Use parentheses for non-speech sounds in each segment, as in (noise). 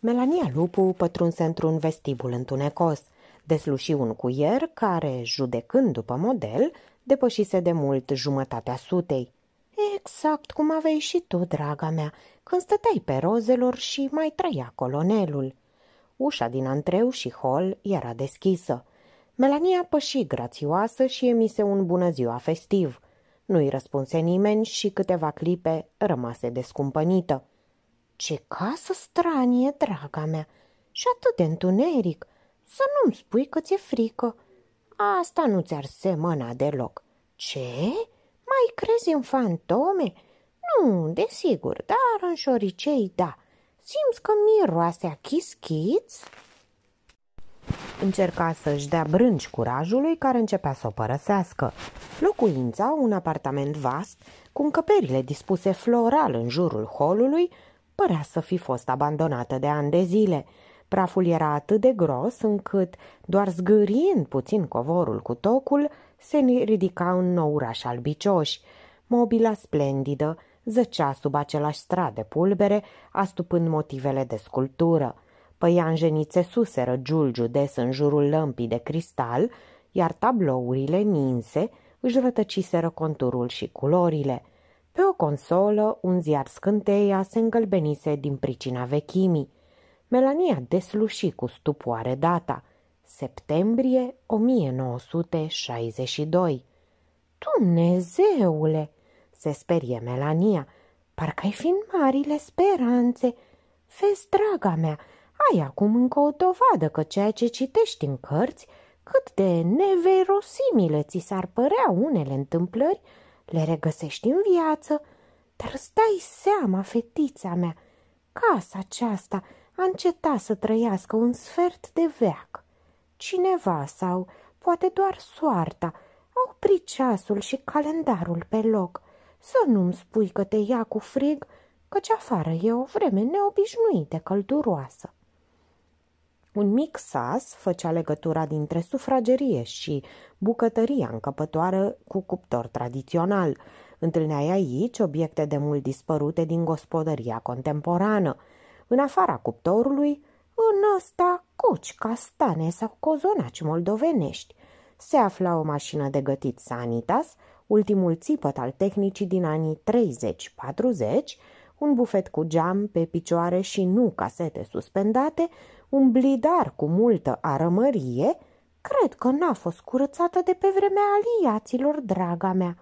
Melania Lupu pătrunse într-un vestibul întunecos, desluși un cuier care, judecând după model, depășise de mult jumătatea sutei. Exact cum aveai și tu, draga mea, când stăteai pe rozelor și mai trăia colonelul. Ușa din antreu și hol era deschisă. Melania păși grațioasă și emise un bună ziua festiv. Nu-i răspunse nimeni și câteva clipe rămase descumpănită. Ce casă stranie, draga mea, și atât de întuneric. Să nu-mi spui că ți-e frică. Asta nu ți-ar semăna deloc. Ce? Mai crezi în fantome? Nu, desigur, dar în șoricei, da. Simți că miroase a chischiți? Încerca să-și dea brânci curajului care începea să o părăsească. Locuința, un apartament vast, cu încăperile dispuse floral în jurul holului, părea să fi fost abandonată de ani de zile. Praful era atât de gros încât, doar zgâriind puțin covorul cu tocul, se ridica un nou uraș albicioși. Mobila splendidă zăcea sub același strat de pulbere, astupând motivele de sculptură. Păianjenițe suseră giulgiu des în jurul lămpii de cristal, iar tablourile ninse își rătăciseră conturul și culorile – pe o consolă, un ziar scânteia se îngălbenise din pricina vechimii. Melania desluși cu stupoare data. Septembrie 1962. Dumnezeule! Se sperie Melania. Parcă ai fi în marile speranțe. Vezi, draga mea, ai acum încă o dovadă că ceea ce citești în cărți, cât de neverosimile ți s-ar părea unele întâmplări, le regăsești în viață, dar îți dai seama, fetița mea, casa aceasta a încetat să trăiască un sfert de veac. Cineva sau poate doar soarta a oprit ceasul și calendarul pe loc. Să nu-mi spui că te ia cu frig, căci afară e o vreme neobișnuită călduroasă. Un mic sas făcea legătura dintre sufragerie și bucătăria încăpătoară cu cuptor tradițional. Întâlneai aici obiecte de mult dispărute din gospodăria contemporană. În afara cuptorului, în ăsta cuci, castane sau cozonaci moldovenești. Se afla o mașină de gătit Sanitas, ultimul țipăt al tehnicii din anii 30-40, un bufet cu geam pe picioare și nu casete suspendate, un blidar cu multă arămărie, cred că n-a fost curățată de pe vremea aliaților, draga mea.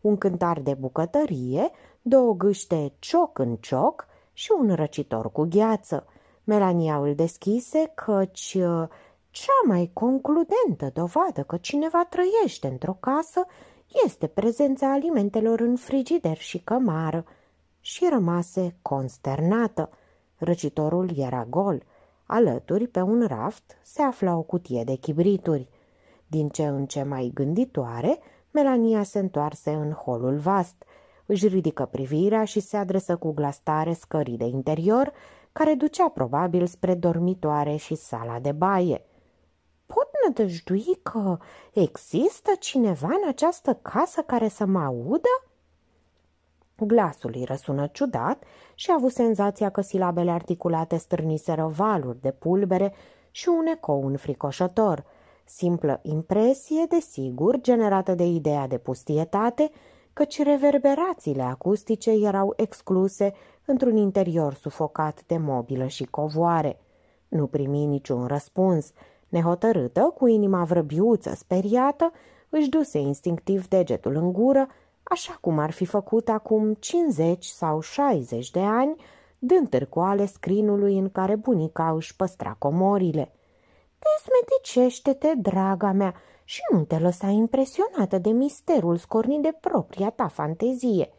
Un cântar de bucătărie, două gâște cioc în cioc și un răcitor cu gheață. Melania îl deschise căci uh, cea mai concludentă dovadă că cineva trăiește într-o casă este prezența alimentelor în frigider și cămară și rămase consternată. Răcitorul era gol. Alături, pe un raft, se afla o cutie de chibrituri. Din ce în ce mai gânditoare, Melania se întoarse în holul vast. Își ridică privirea și se adresă cu glas tare scării de interior, care ducea probabil spre dormitoare și sala de baie. Pot nădăjdui că există cineva în această casă care să mă audă?" Glasul îi răsună ciudat și a avut senzația că silabele articulate strâniseră valuri de pulbere și un ecou înfricoșător. Simplă impresie, desigur, generată de ideea de pustietate, căci reverberațiile acustice erau excluse într-un interior sufocat de mobilă și covoare. Nu primi niciun răspuns. Nehotărâtă, cu inima vrăbiuță, speriată, își duse instinctiv degetul în gură așa cum ar fi făcut acum 50 sau 60 de ani, dând târcoale scrinului în care bunica își păstra comorile. Desmeticește-te, draga mea, și nu te lăsa impresionată de misterul scornit de propria ta fantezie.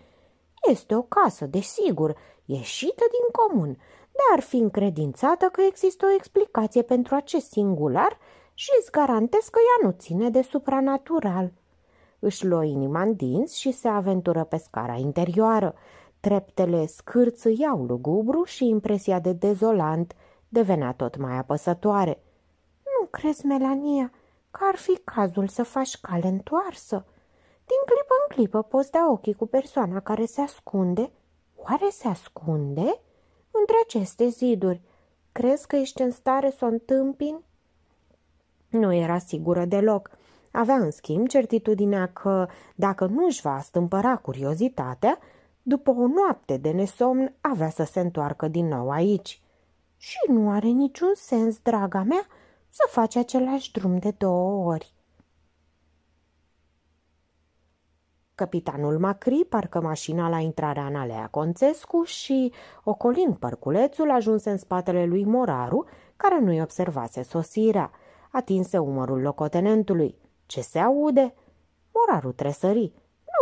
Este o casă, desigur, ieșită din comun, dar fi încredințată că există o explicație pentru acest singular și îți garantez că ea nu ține de supranatural – își luă inima în dinți și se aventură pe scara interioară. Treptele scârțâiau lugubru și impresia de dezolant devenea tot mai apăsătoare. Nu crezi, Melania, că ar fi cazul să faci cale întoarsă? Din clipă în clipă poți da ochii cu persoana care se ascunde. Oare se ascunde? Între aceste ziduri. Crezi că ești în stare să o întâmpini? Nu era sigură deloc. Avea în schimb certitudinea că, dacă nu își va stâmpăra curiozitatea, după o noapte de nesomn avea să se întoarcă din nou aici. Și nu are niciun sens, draga mea, să faci același drum de două ori. Capitanul Macri parcă mașina la intrarea în alea Concescu și, ocolind părculețul, ajunse în spatele lui Moraru, care nu-i observase sosirea. Atinse umărul locotenentului. Ce se aude?" Morarul tresări.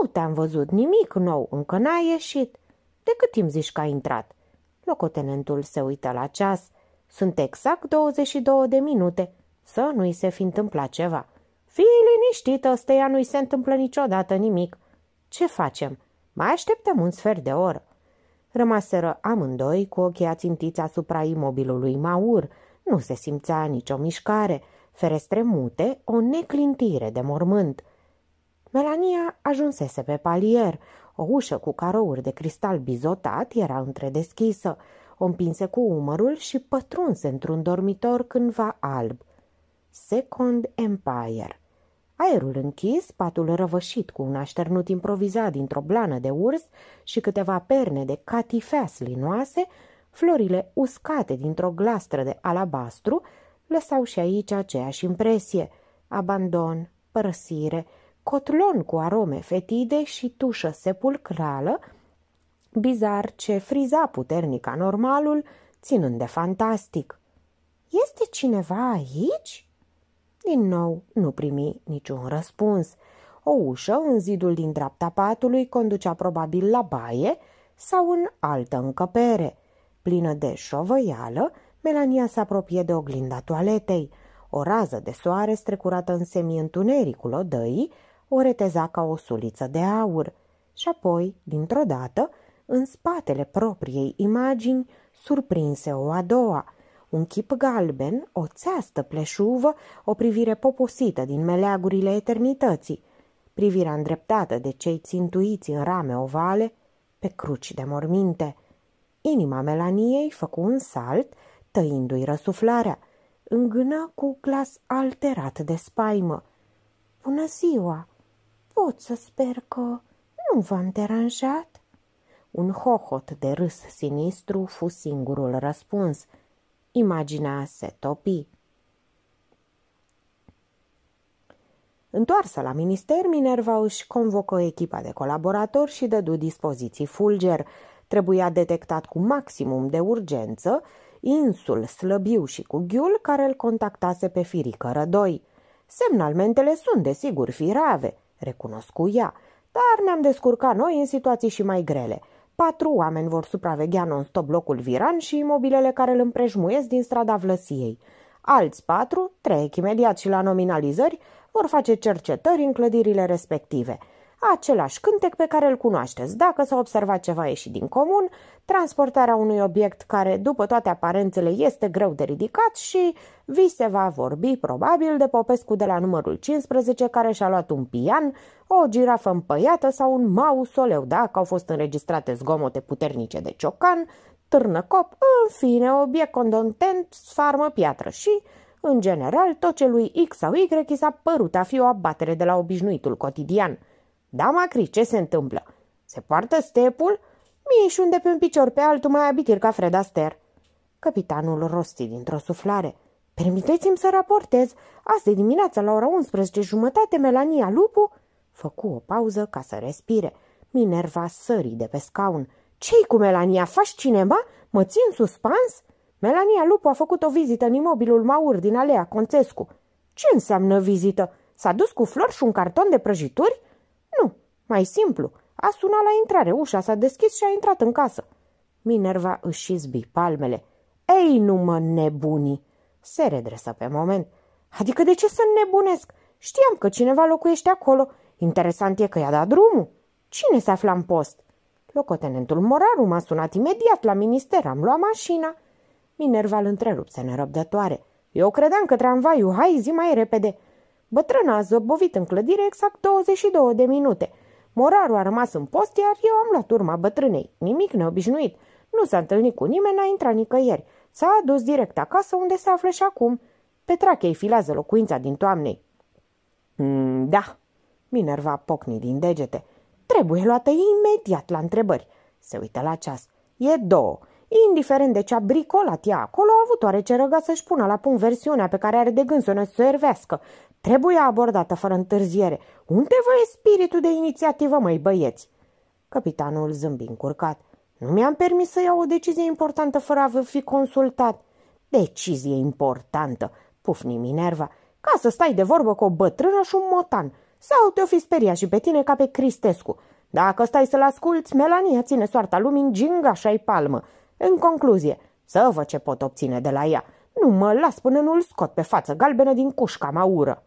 Nu te-am văzut nimic nou, încă n-a ieșit. De cât timp zici că a intrat?" Locotenentul se uită la ceas. Sunt exact 22 de minute. Să nu-i se fi întâmplat ceva. Fii liniștită, ăsteia nu-i se întâmplă niciodată nimic. Ce facem? Mai așteptăm un sfert de oră. Rămaseră amândoi cu ochii ațintiți asupra imobilului Maur. Nu se simțea nicio mișcare ferestre mute, o neclintire de mormânt. Melania ajunsese pe palier. O ușă cu carouri de cristal bizotat era întredeschisă. O împinse cu umărul și pătrunse într-un dormitor cândva alb. Second Empire. Aerul închis, patul răvășit cu un așternut improvizat dintr-o blană de urs și câteva perne de catifea slinoase, florile uscate dintr-o glastră de alabastru, lăsau și aici aceeași impresie, abandon, părăsire, cotlon cu arome fetide și tușă sepulcrală, bizar ce friza puternic anormalul, ținând de fantastic. Este cineva aici?" Din nou nu primi niciun răspuns. O ușă în zidul din dreapta patului conducea probabil la baie sau în altă încăpere, plină de șovăială Melania se apropie de oglinda toaletei. O rază de soare strecurată în semi-întunericul odăii o reteza ca o suliță de aur. Și apoi, dintr-o dată, în spatele propriei imagini, surprinse o a doua – un chip galben, o țeastă pleșuvă, o privire poposită din meleagurile eternității, privirea îndreptată de cei țintuiți în rame ovale, pe cruci de morminte. Inima Melaniei făcu un salt tăindu-i răsuflarea, îngână cu glas alterat de spaimă. Bună ziua! Pot să sper că nu v-am deranjat? Un hohot de râs sinistru fu singurul răspuns. Imaginea se topi. Întoarsă la minister, Minerva își convocă echipa de colaboratori și dădu dispoziții fulger. Trebuia detectat cu maximum de urgență insul slăbiu și cu ghiul care îl contactase pe firică rădoi. Semnalmentele sunt, desigur, firave, recunoscu ea, dar ne-am descurcat noi în situații și mai grele. Patru oameni vor supraveghea non-stop locul viran și imobilele care îl împrejmuiesc din strada Vlăsiei. Alți patru, trei imediat și la nominalizări, vor face cercetări în clădirile respective – același cântec pe care îl cunoașteți. Dacă s-a observat ceva ieșit din comun, transportarea unui obiect care, după toate aparențele, este greu de ridicat și vi se va vorbi, probabil, de Popescu de la numărul 15 care și-a luat un pian, o girafă împăiată sau un mausoleu, dacă au fost înregistrate zgomote puternice de ciocan, târnă cop, în fine, obiect condontent, sfarmă piatră și în general, tot ce lui X sau Y i s-a părut a fi o abatere de la obișnuitul cotidian – da, Macri, ce se întâmplă? Se poartă stepul? Mie și unde pe un picior pe altul mai abitir ca Fred Aster. Capitanul rosti dintr-o suflare. Permiteți-mi să raportez. Azi dimineață la ora 11 jumătate, Melania Lupu... Făcu o pauză ca să respire. Minerva sări de pe scaun. Cei cu Melania? Faci cinema? Mă țin suspans? Melania Lupu a făcut o vizită în imobilul Maur din alea Conțescu. Ce înseamnă vizită? S-a dus cu flori și un carton de prăjituri? Nu, mai simplu. A sunat la intrare, ușa s-a deschis și a intrat în casă. Minerva își izbi palmele. Ei, nu mă nebuni! Se redresă pe moment. Adică de ce să nebunesc? Știam că cineva locuiește acolo. Interesant e că i-a dat drumul. Cine se afla în post? Locotenentul Moraru m-a sunat imediat la minister, am luat mașina. Minerva îl întrerupse nerăbdătoare. Eu credeam că tramvaiul, hai zi mai repede. Bătrâna a zăbovit în clădire exact 22 de minute. Morarul a rămas în post, iar eu am luat urma bătrânei. Nimic neobișnuit. Nu s-a întâlnit cu nimeni, n-a intrat nicăieri. S-a adus direct acasă, unde se află și acum. Petrache îi filează locuința din toamnei. Mm, da, Minerva pocni din degete. Trebuie luată imediat la întrebări. Se uită la ceas. E două. Indiferent de ce a bricolat ea acolo, a avut oarece răga să-și pună la punct versiunea pe care are de gând să o servească. Trebuie abordată fără întârziere. Unde vă e spiritul de inițiativă, măi băieți? Capitanul zâmbi încurcat. Nu mi-am permis să iau o decizie importantă fără a vă fi consultat. Decizie importantă, pufni Minerva, ca să stai de vorbă cu o bătrână și un motan. Sau te-o fi speriat și pe tine ca pe Cristescu. Dacă stai să-l asculți, Melania ține soarta lumii în gingașa palmă. În concluzie, să vă ce pot obține de la ea. Nu mă las până nu-l scot pe față galbenă din cușca maură.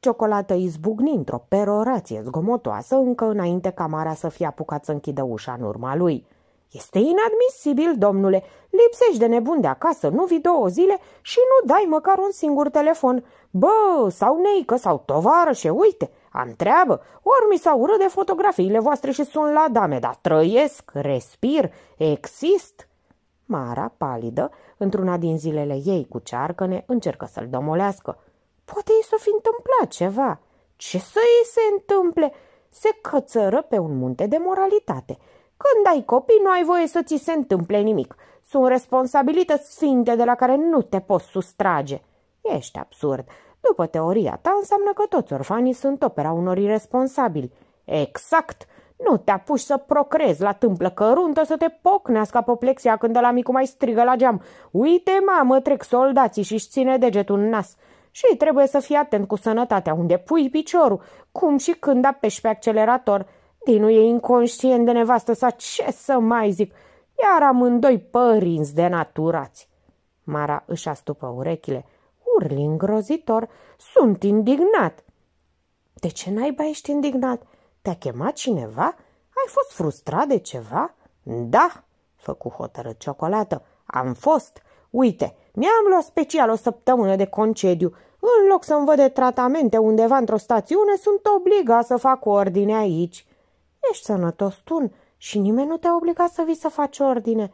Ciocolată izbucni într-o perorație zgomotoasă încă înainte ca Marea să fie apucat să închidă ușa în urma lui. Este inadmisibil, domnule! Lipsești de nebun de acasă, nu vii două zile și nu dai măcar un singur telefon. Bă, sau neică, sau tovarășe, uite, am treabă, ori mi s-au urât de fotografiile voastre și sunt la dame, dar trăiesc, respir, exist. Mara, palidă, într-una din zilele ei cu cearcăne, încercă să-l domolească. Poate i s-o fi întâmplat ceva. Ce să i se întâmple? Se cățără pe un munte de moralitate. Când ai copii, nu ai voie să ți se întâmple nimic. Sunt responsabilități sfinte de la care nu te poți sustrage. Ești absurd. După teoria ta, înseamnă că toți orfanii sunt opera unor irresponsabili. Exact! Nu te apuci să procrezi la tâmplă căruntă să te pocnească apoplexia când la micu mai strigă la geam. Uite, mamă, trec soldații și-și ține degetul în nas și trebuie să fii atent cu sănătatea, unde pui piciorul, cum și când apeși pe accelerator. Dinu e inconștient de nevastă sa, ce să mai zic, iar amândoi părinți de naturați. Mara își astupă urechile, urli îngrozitor, sunt indignat. De ce n-ai ești indignat? Te-a chemat cineva? Ai fost frustrat de ceva? Da, făcu hotără ciocolată, am fost. Uite, mi-am luat special o săptămână de concediu în loc să-mi văd de tratamente undeva într-o stațiune, sunt obligat să fac ordine aici. Ești sănătos, tun, și nimeni nu te-a obligat să vii să faci ordine.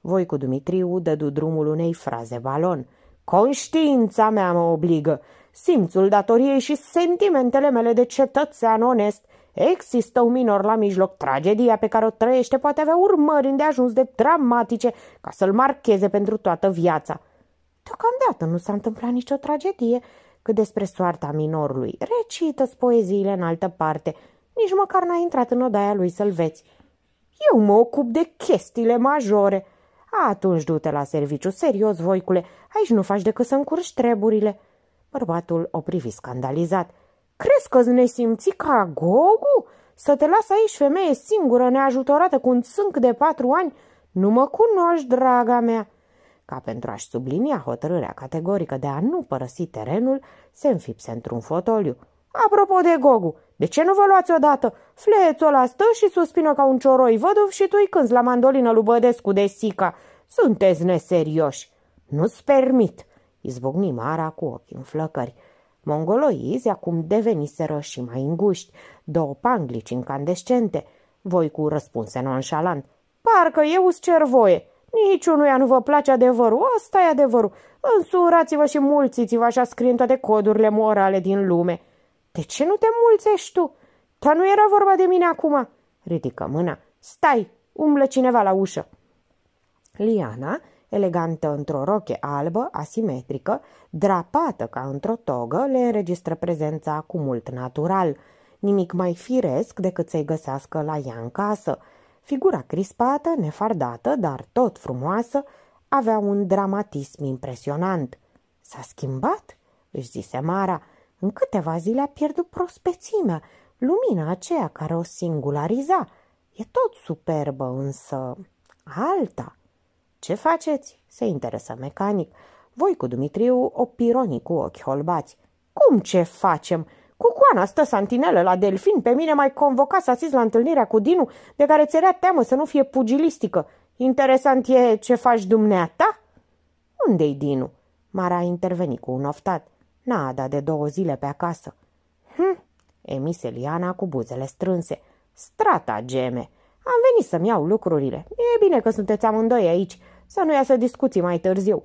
Voi cu Dumitriu dădu drumul unei fraze balon. Conștiința mea mă obligă, simțul datoriei și sentimentele mele de cetățean onest. Există un minor la mijloc. Tragedia pe care o trăiește poate avea urmări îndeajuns de dramatice ca să-l marcheze pentru toată viața. Deocamdată nu s-a întâmplat nicio tragedie, cât despre soarta minorului. Recită-ți poeziile în altă parte. Nici măcar n-a intrat în odaia lui să-l veți. Eu mă ocup de chestiile majore. Atunci du-te la serviciu, serios, voicule, aici nu faci decât să încurci treburile. Bărbatul o privi scandalizat. Crezi că-ți nesimți ca Gogu? Să te las aici femeie singură, neajutorată, cu un țânc de patru ani? Nu mă cunoști, draga mea!" ca pentru a-și sublinia hotărârea categorică de a nu părăsi terenul, se înfipse într-un fotoliu. Apropo de Gogu, de ce nu vă luați odată? Fleețul ăla stă și suspină ca un cioroi văduv și tu-i cânți la mandolină lui Bădescu de sica. Sunteți neserioși! Nu-ți permit! Izbucni Mara cu ochii în flăcări. Mongoloizi acum deveniseră și mai înguști, două panglici incandescente. Voi cu răspunse nonșalant. Parcă eu îți cer voie. Niciunuia nu vă place adevărul, asta e adevărul. Însurați-vă și mulțiți-vă, așa scrie în toate codurile morale din lume. De ce nu te mulțești tu? Dar nu era vorba de mine acum. Ridică mâna. Stai, umblă cineva la ușă. Liana, elegantă într-o roche albă, asimetrică, drapată ca într-o togă, le înregistră prezența cu mult natural. Nimic mai firesc decât să-i găsească la ea în casă – Figura crispată, nefardată, dar tot frumoasă, avea un dramatism impresionant. S-a schimbat, își zise Mara. În câteva zile a pierdut prospețimea, lumina aceea care o singulariza. E tot superbă, însă alta. Ce faceți? se interesă mecanic. Voi cu Dumitriu o pironi cu ochi holbați. Cum ce facem? Cucoana stă santinelă la Delfin, pe mine mai convoca să asist la întâlnirea cu Dinu, de care ți era teamă să nu fie pugilistică. Interesant e ce faci dumneata? Unde-i Dinu? Mara a intervenit cu un oftat. N-a dat de două zile pe acasă. Hm, emise Liana cu buzele strânse. Strata, geme! Am venit să-mi iau lucrurile. E bine că sunteți amândoi aici, să nu iasă discuții mai târziu.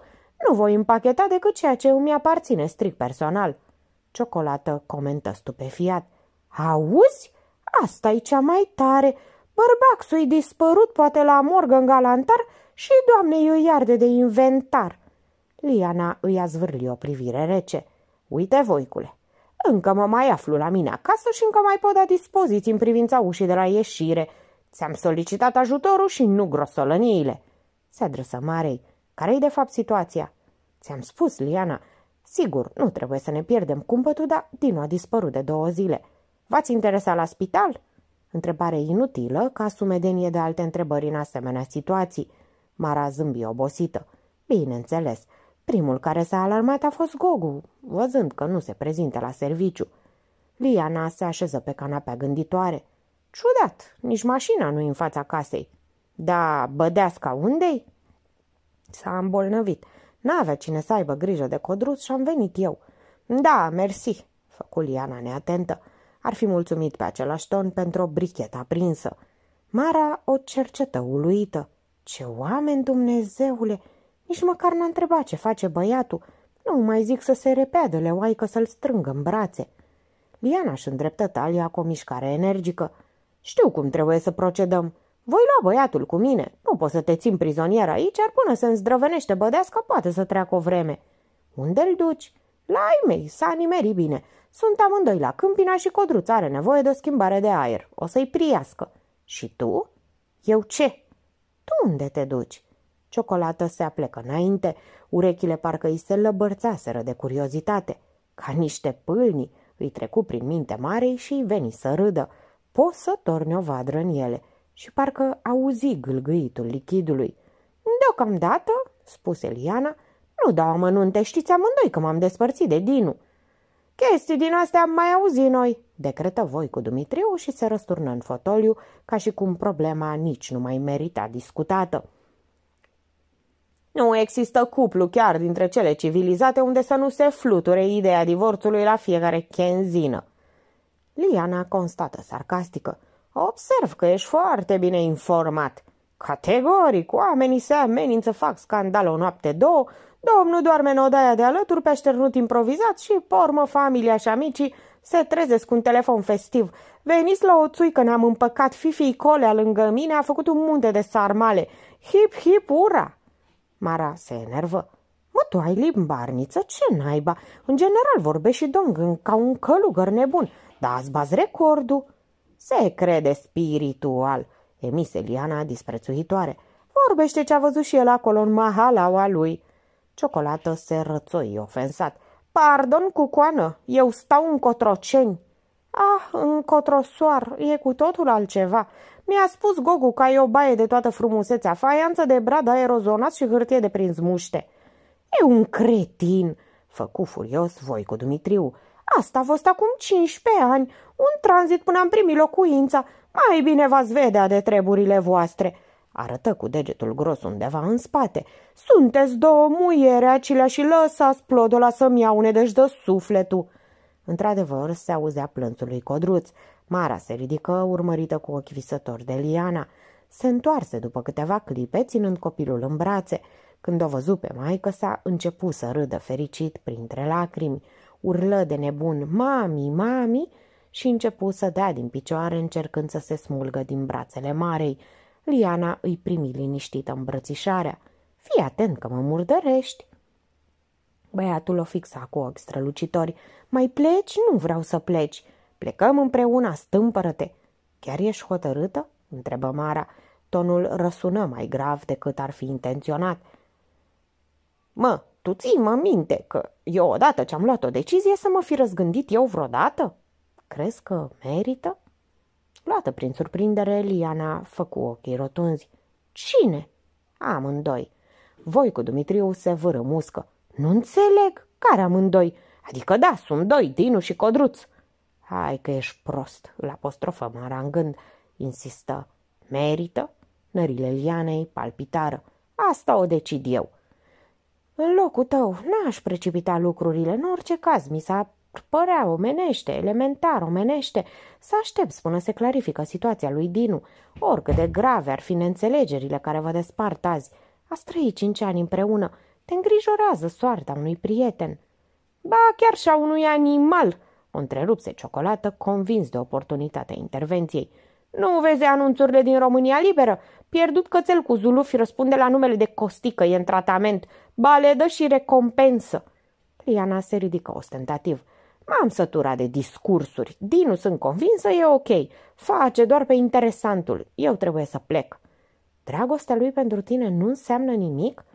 Nu voi împacheta decât ceea ce îmi aparține strict personal. Ciocolată comentă stupefiat. Auzi? asta e cea mai tare. Bărbaxul i dispărut poate la morgă în galantar și doamne o iarde de inventar. Liana îi a zvârli o privire rece. Uite, voicule, încă mă mai aflu la mine acasă și încă mai pot da dispoziții în privința ușii de la ieșire. Ți-am solicitat ajutorul și nu grosolăniile. Se adresă Marei. Care-i de fapt situația? Ți-am spus, Liana, Sigur, nu trebuie să ne pierdem cumpătul, dar Dinu a dispărut de două zile. V-ați interesat la spital? Întrebare inutilă, ca sumedenie de alte întrebări în asemenea situații. Mara zâmbi obosită. Bineînțeles, primul care s-a alarmat a fost Gogu, văzând că nu se prezintă la serviciu. Liana se așeză pe canapea gânditoare. Ciudat, nici mașina nu în fața casei. Da, bădeasca unde-i? S-a îmbolnăvit. N-avea cine să aibă grijă de codruț și am venit eu. Da, mersi, făcu Liana neatentă. Ar fi mulțumit pe același ton pentru o bricheta aprinsă. Mara o cercetă uluită. Ce oameni, Dumnezeule! Nici măcar n-a întrebat ce face băiatul. Nu mai zic să se repeadă leoaică să-l strângă în brațe. Liana își îndreptă talia cu o mișcare energică. Știu cum trebuie să procedăm. Voi lua băiatul cu mine. Nu pot să te țin prizonier aici, ar până se îndrăvenește bădească, poate să treacă o vreme. Unde îl duci? La ai mei, s-a nimerit bine. Sunt amândoi la Câmpina și Codruț are nevoie de o schimbare de aer. O să-i priască. Și tu? Eu ce? Tu unde te duci? Ciocolată se aplecă înainte, urechile parcă îi se lăbărțaseră de curiozitate. Ca niște pâlni, îi trecu prin minte marei și îi veni să râdă. Poți să torni o vadră în ele – și parcă auzi gâlgâitul lichidului. Deocamdată, spuse Liana, nu dau amănunte, știți amândoi că m-am despărțit de Dinu. Chestii din astea am mai auzit noi, decretă voi cu Dumitriu și se răsturnă în fotoliu, ca și cum problema nici nu mai merita discutată. Nu există cuplu chiar dintre cele civilizate unde să nu se fluture ideea divorțului la fiecare chenzină. Liana constată sarcastică. Observ că ești foarte bine informat. Categoric, oamenii se amenință, fac scandal o noapte, două, domnul doarme în odaia de alături pe așternut improvizat și, pe urmă, familia și amicii se trezesc cu un telefon festiv. Veniți la o țuică, ne-am împăcat fifii colea lângă mine, a făcut un munte de sarmale. Hip, hip, ura! Mara se enervă. Mă, tu ai limbarniță? Ce naiba? În general vorbești și domn ca un călugăr nebun. dar ați bați recordul. Se crede spiritual, emise Liana disprețuitoare. Vorbește ce a văzut și el acolo în mahalaua lui. Ciocolată se rățoi ofensat. Pardon, cucoană, eu stau în Cotroceni. Ah, în Cotrosoar, e cu totul altceva. Mi-a spus Gogu că ai o baie de toată frumusețea, faianță de brad aerozonat și hârtie de prins muște. E un cretin, făcu furios voi cu Dumitriu. Asta a fost acum 15 ani, un tranzit până am primit locuința. Mai bine v-ați vedea de treburile voastre." Arătă cu degetul gros undeva în spate. Sunteți două muiere acelea și lăsați plodola să-mi iau de deci sufletul." Într-adevăr, se auzea plânsul lui Codruț. Mara se ridică, urmărită cu ochi visători de Liana. Se întoarse după câteva clipe, ținând copilul în brațe. Când o văzu pe maică s-a începu să râdă fericit printre lacrimi. Urlă de nebun, mami, mami, și începu să dea din picioare încercând să se smulgă din brațele marei. Liana îi primi liniștită îmbrățișarea. Fii atent că mă murdărești!" Băiatul o fixa cu ochi strălucitori. Mai pleci? Nu vreau să pleci. Plecăm împreună, stâmpără-te. Chiar ești hotărâtă? întrebă Mara. Tonul răsună mai grav decât ar fi intenționat. Mă, tu ții mă minte că eu odată ce am luat o decizie să mă fi răzgândit eu vreodată? Crezi că merită? Luată prin surprindere, Liana făcu ochii rotunzi. Cine? Amândoi. Voi cu Dumitriu se vâră muscă. Nu înțeleg. Care amândoi? Adică da, sunt doi, Dinu și Codruț. Hai că ești prost, îl apostrofă marangând. gând. Insistă. Merită? Nările Lianei palpitară. Asta o decid eu. În locul tău, n-aș precipita lucrurile, în orice caz mi s-a părea omenește, elementar omenește, să aștept, până se clarifică situația lui Dinu, oricât de grave ar fi neînțelegerile care vă despart azi. Ați trăit cinci ani împreună, te îngrijorează soarta unui prieten. Ba, chiar și a unui animal, o întrerupse ciocolată, convins de oportunitatea intervenției. Nu vezi anunțurile din România Liberă? Pierdut cățel cu zulufi răspunde la numele de costică, e în tratament. Baledă și recompensă. Liana se ridică ostentativ. M-am săturat de discursuri. Dinu, sunt convinsă, e ok. Face doar pe interesantul. Eu trebuie să plec. Dragostea lui pentru tine nu înseamnă nimic?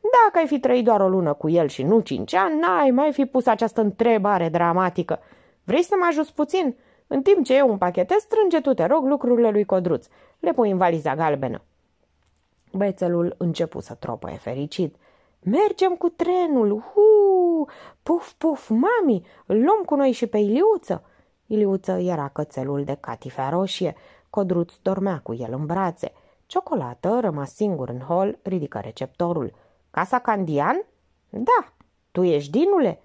Dacă ai fi trăit doar o lună cu el și nu cinci ani, n-ai mai fi pus această întrebare dramatică. Vrei să mă ajuți puțin? În timp ce eu împachetez, strânge tu, te rog, lucrurile lui Codruț. Le pui în valiza galbenă. Băiețelul începu să tropăie fericit. Mergem cu trenul! Hu! Puf, puf, mami, luăm cu noi și pe Iliuță!" Iliuță era cățelul de catifea roșie. Codruț dormea cu el în brațe. Ciocolată, rămas singur în hol, ridică receptorul. Casa Candian? Da. Tu ești Dinule?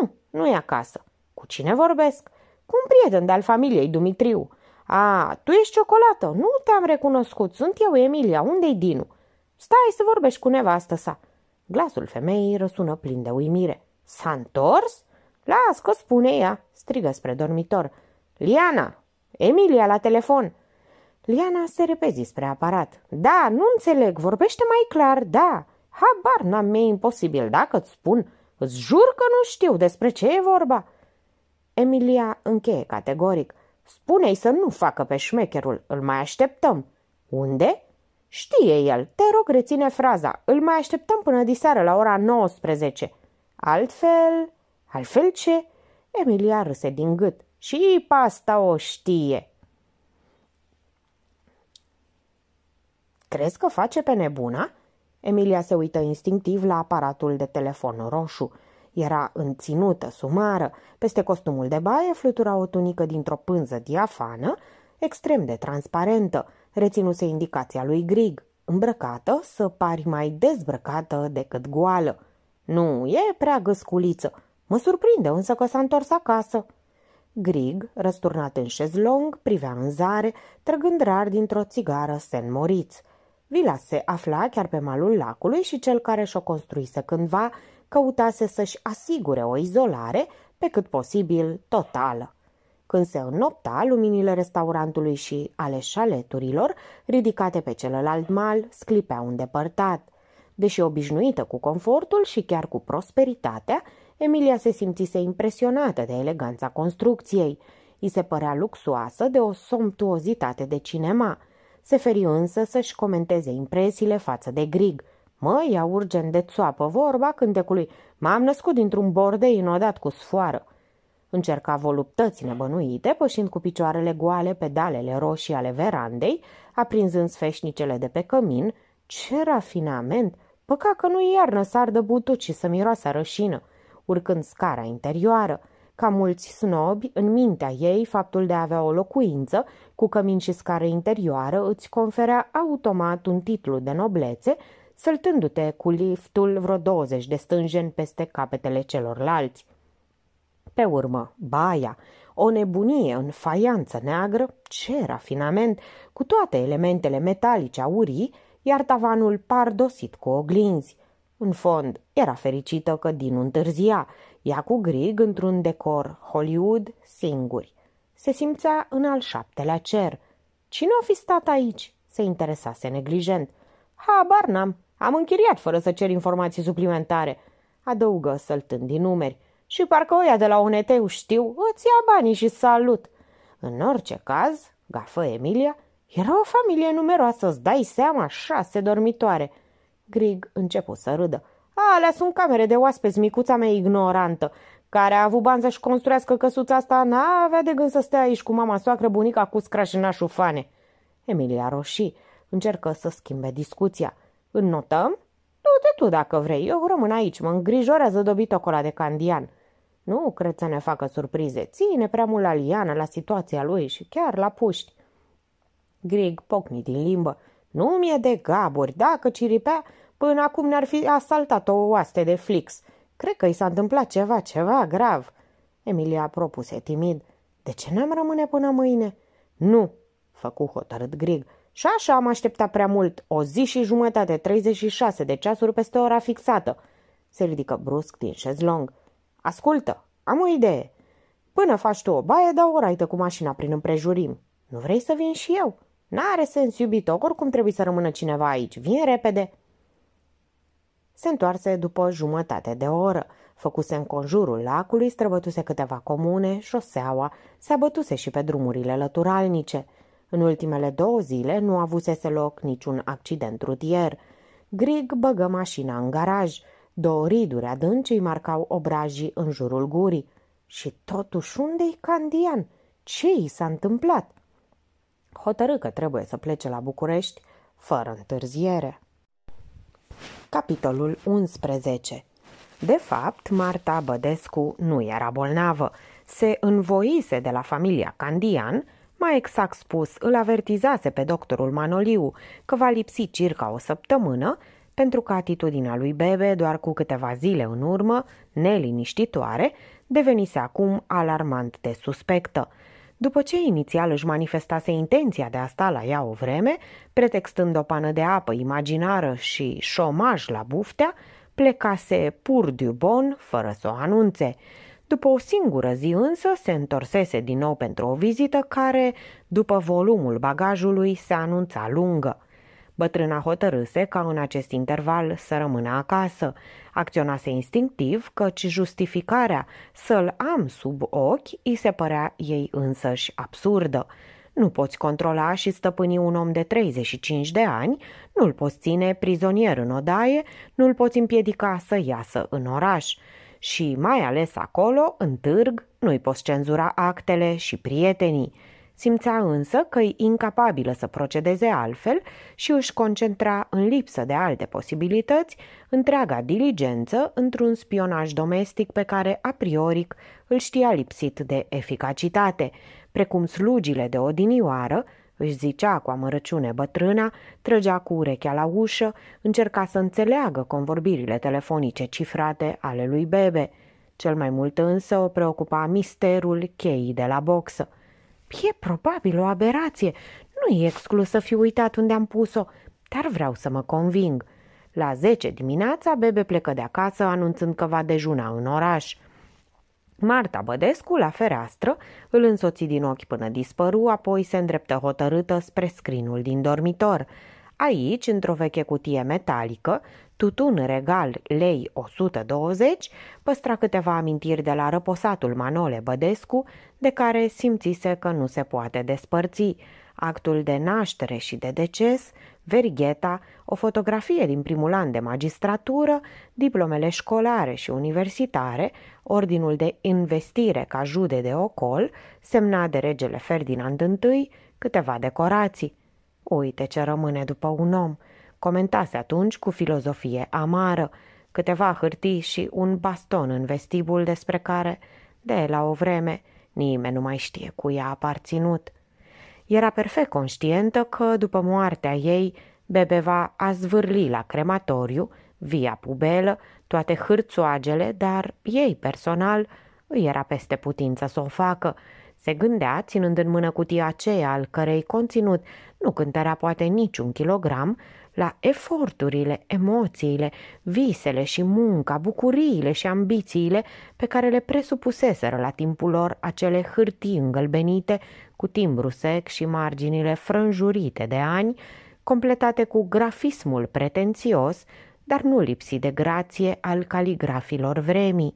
Nu, nu e acasă. Cu cine vorbesc? Cu un prieten de-al familiei, Dumitriu. A, tu ești ciocolată, nu te-am recunoscut, sunt eu, Emilia, unde-i Dinu? Stai să vorbești cu nevastă sa. Glasul femeii răsună plin de uimire. S-a întors? Las, că spune ea, strigă spre dormitor. Liana! Emilia la telefon! Liana se repezi spre aparat. Da, nu înțeleg, vorbește mai clar, da. Habar n-am mie imposibil, dacă îți spun, îți jur că nu știu despre ce e vorba. Emilia încheie categoric. Spune-i să nu facă pe șmecherul, îl mai așteptăm. Unde? Știe el, te rog reține fraza, îl mai așteptăm până diseară la ora 19. Altfel, altfel ce? Emilia râse din gât. Și pasta o știe. Crezi că face pe nebuna? Emilia se uită instinctiv la aparatul de telefon roșu. Era înținută, sumară, peste costumul de baie flutura o tunică dintr-o pânză diafană, extrem de transparentă, reținuse indicația lui Grig, îmbrăcată să pari mai dezbrăcată decât goală. Nu, e prea găsculiță. Mă surprinde însă că s-a întors acasă. Grig, răsturnat în șezlong, privea în zare, trăgând rar dintr-o țigară Sen Moriț. Vila se afla chiar pe malul lacului și cel care și-o construise cândva căutase să-și asigure o izolare, pe cât posibil, totală. Când se înnopta, luminile restaurantului și ale șaleturilor, ridicate pe celălalt mal, sclipeau îndepărtat. Deși obișnuită cu confortul și chiar cu prosperitatea, Emilia se simțise impresionată de eleganța construcției. I se părea luxoasă de o somptuozitate de cinema. Se feri însă să-și comenteze impresiile față de grig. Mă ia urgent de țoapă vorba cântecului M-am născut dintr-un bordei inodat cu sfoară. Încerca voluptăți nebănuite, pășind cu picioarele goale pedalele roșii ale verandei, aprinzând sfeșnicele de pe cămin, ce rafinament! Păca că nu-i iarnă să ardă butuci și să miroasă rășină, urcând scara interioară. Ca mulți snobi, în mintea ei, faptul de a avea o locuință cu cămin și scară interioară îți conferea automat un titlu de noblețe, săltându-te cu liftul vreo 20 de stânjeni peste capetele celorlalți. Pe urmă, baia, o nebunie în faianță neagră, ce rafinament, cu toate elementele metalice aurii, iar tavanul dosit cu oglinzi. În fond, era fericită că din întârzia, ea cu grig într-un decor Hollywood singuri. Se simțea în al șaptelea cer. Cine a fi stat aici? Se interesase neglijent. Habar n-am, am închiriat fără să cer informații suplimentare, adăugă săltând din numeri. Și parcă oia de la Oneteu știu, îți ia banii și salut. În orice caz, gafă Emilia, era o familie numeroasă, îți dai seama, șase dormitoare. Grig începu să râdă. Alea sunt camere de oaspeți, micuța mea ignorantă. Care a avut bani să-și construiască căsuța asta, n-avea de gând să stea aici cu mama soacră, bunica cu scrașinașul fane. Emilia Roșii încercă să schimbe discuția. Înnotăm? Du-te tu dacă vrei, eu rămân aici, mă îngrijorează dobitocola de candian. Nu cred să ne facă surprize, ține prea mult la liană, la situația lui și chiar la puști. Greg pocni din limbă. Nu mi-e de gaburi, dacă ciripea, până acum ne-ar fi asaltat o oaste de flix. Cred că i s-a întâmplat ceva, ceva grav. Emilia propuse timid. De ce n-am rămâne până mâine? Nu, făcu hotărât Grig. Și așa am așteptat prea mult, o zi și jumătate, 36 de ceasuri peste ora fixată. Se ridică brusc din șezlong. Ascultă, am o idee. Până faci tu o baie, dau o raită cu mașina prin împrejurim. Nu vrei să vin și eu? N-are sens, iubito, oricum trebuie să rămână cineva aici. Vin repede!" Se întoarse după jumătate de oră. Făcuse în conjurul lacului, străbătuse câteva comune, șoseaua, se abătuse și pe drumurile lăturalnice. În ultimele două zile nu avusese loc niciun accident rutier. Grig băgă mașina în garaj. Două riduri adânci îi marcau obrajii în jurul gurii. Și totuși unde-i Candian? Ce i s-a întâmplat?" hotărâ că trebuie să plece la București fără întârziere. Capitolul 11 De fapt, Marta Bădescu nu era bolnavă. Se învoise de la familia Candian, mai exact spus, îl avertizase pe doctorul Manoliu că va lipsi circa o săptămână, pentru că atitudinea lui Bebe, doar cu câteva zile în urmă, neliniștitoare, devenise acum alarmant de suspectă. După ce inițial își manifestase intenția de a sta la ea o vreme, pretextând o pană de apă imaginară și șomaj la buftea, plecase pur du bon, fără să o anunțe. După o singură zi însă se întorsese din nou pentru o vizită care, după volumul bagajului, se anunța lungă. Bătrâna hotărâse ca în acest interval să rămână acasă. Acționase instinctiv, căci justificarea să-l am sub ochi îi se părea ei însăși absurdă. Nu poți controla și stăpâni un om de 35 de ani, nu-l poți ține prizonier în odaie, nu-l poți împiedica să iasă în oraș. Și mai ales acolo, în târg, nu-i poți cenzura actele și prietenii. Simțea însă că e incapabilă să procedeze altfel și își concentra în lipsă de alte posibilități întreaga diligență într-un spionaj domestic pe care, a priori, îl știa lipsit de eficacitate, precum slugile de odinioară, își zicea cu amărăciune bătrâna, trăgea cu urechea la ușă, încerca să înțeleagă convorbirile telefonice cifrate ale lui Bebe. Cel mai mult însă o preocupa misterul cheii de la boxă – E probabil o aberație. Nu e exclus să fi uitat unde am pus-o, dar vreau să mă conving. La 10 dimineața, Bebe plecă de acasă anunțând că va dejuna în oraș. Marta Bădescu, la fereastră, îl însoți din ochi până dispăru, apoi se îndreptă hotărâtă spre scrinul din dormitor – Aici, într-o veche cutie metalică, tutun regal lei 120 păstra câteva amintiri de la răposatul Manole Bădescu, de care simțise că nu se poate despărți. Actul de naștere și de deces, vergheta, o fotografie din primul an de magistratură, diplomele școlare și universitare, ordinul de investire ca jude de ocol, semnat de regele Ferdinand I, câteva decorații. Uite ce rămâne după un om, comentase atunci cu filozofie amară, câteva hârtii și un baston în vestibul despre care, de la o vreme, nimeni nu mai știe cu ea aparținut. Era perfect conștientă că, după moartea ei, Bebeva a zvârli la crematoriu, via pubelă, toate hârțoagele, dar ei personal îi era peste putință să o facă, se gândea, ținând în mână cutia aceea al cărei conținut nu cântărea poate niciun kilogram, la eforturile, emoțiile, visele și munca, bucuriile și ambițiile pe care le presupuseseră la timpul lor acele hârtii îngălbenite cu timbru sec și marginile frânjurite de ani, completate cu grafismul pretențios, dar nu lipsi de grație al caligrafilor vremii.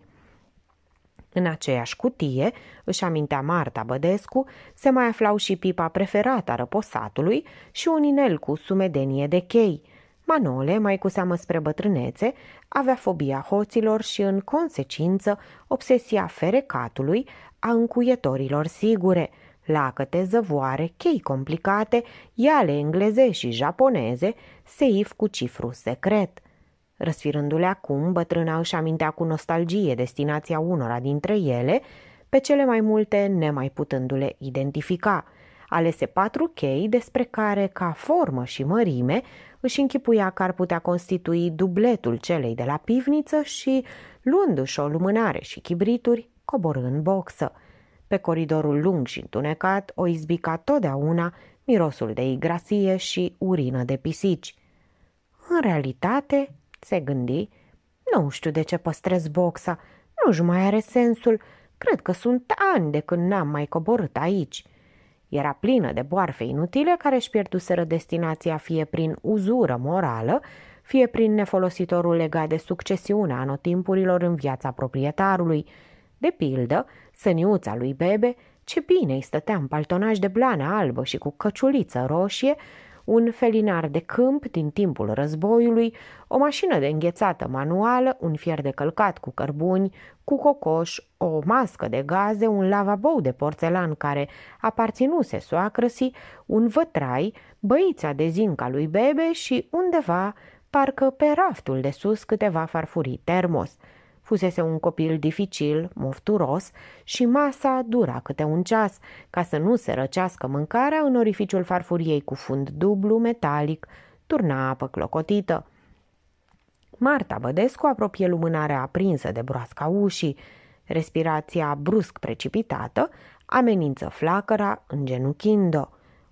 În aceeași cutie, își amintea Marta Bădescu, se mai aflau și pipa preferată a răposatului și un inel cu sumedenie de chei. Manole, mai cu seamă spre bătrânețe, avea fobia hoților și, în consecință, obsesia ferecatului a încuietorilor sigure – lacăte, zăvoare, chei complicate, iale engleze și japoneze, seif cu cifru secret. Răsfirându-le acum, bătrâna își amintea cu nostalgie destinația unora dintre ele, pe cele mai multe nemai putându-le identifica. Alese patru chei despre care, ca formă și mărime, își închipuia că ar putea constitui dubletul celei de la pivniță și, luându-și o lumânare și chibrituri, coborâ în boxă. Pe coridorul lung și întunecat o izbica totdeauna mirosul de igrasie și urină de pisici. În realitate, se gândi, nu știu de ce păstrez boxa, nu-și mai are sensul, cred că sunt ani de când n-am mai coborât aici. Era plină de boarfe inutile care își pierduseră destinația fie prin uzură morală, fie prin nefolositorul legat de succesiunea anotimpurilor în viața proprietarului. De pildă, săniuța lui Bebe, ce bine îi stătea în paltonaj de blană albă și cu căciuliță roșie, un felinar de câmp din timpul războiului, o mașină de înghețată manuală, un fier de călcat cu cărbuni, cu cocoș, o mască de gaze, un lavabou de porțelan care aparținuse soacrăsii, un vătrai, băița de zinca lui Bebe și undeva, parcă pe raftul de sus, câteva farfurii termos – Fusese un copil dificil, mofturos și masa dura câte un ceas, ca să nu se răcească mâncarea în orificiul farfuriei cu fund dublu, metalic, turna apă clocotită. Marta Bădescu apropie lumânarea aprinsă de broasca ușii. Respirația brusc precipitată amenință flacăra îngenuchind-o.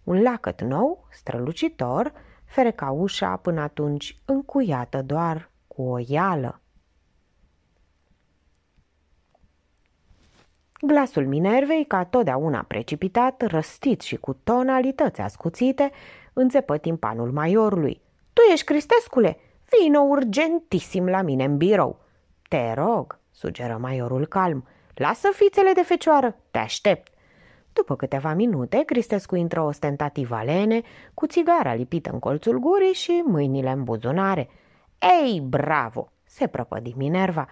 Un lacăt nou, strălucitor, fereca ușa până atunci încuiată doar cu o ială. Glasul Minervei, ca totdeauna precipitat, răstit și cu tonalități ascuțite, înțepă timpanul maiorului. Tu ești Cristescule? Vino urgentisim la mine în birou. Te rog, sugeră maiorul calm. Lasă fițele de fecioară, te aștept. După câteva minute, Cristescu intră ostentativ alene, cu țigara lipită în colțul gurii și mâinile în buzunare. Ei, bravo! se prăpădi Minerva.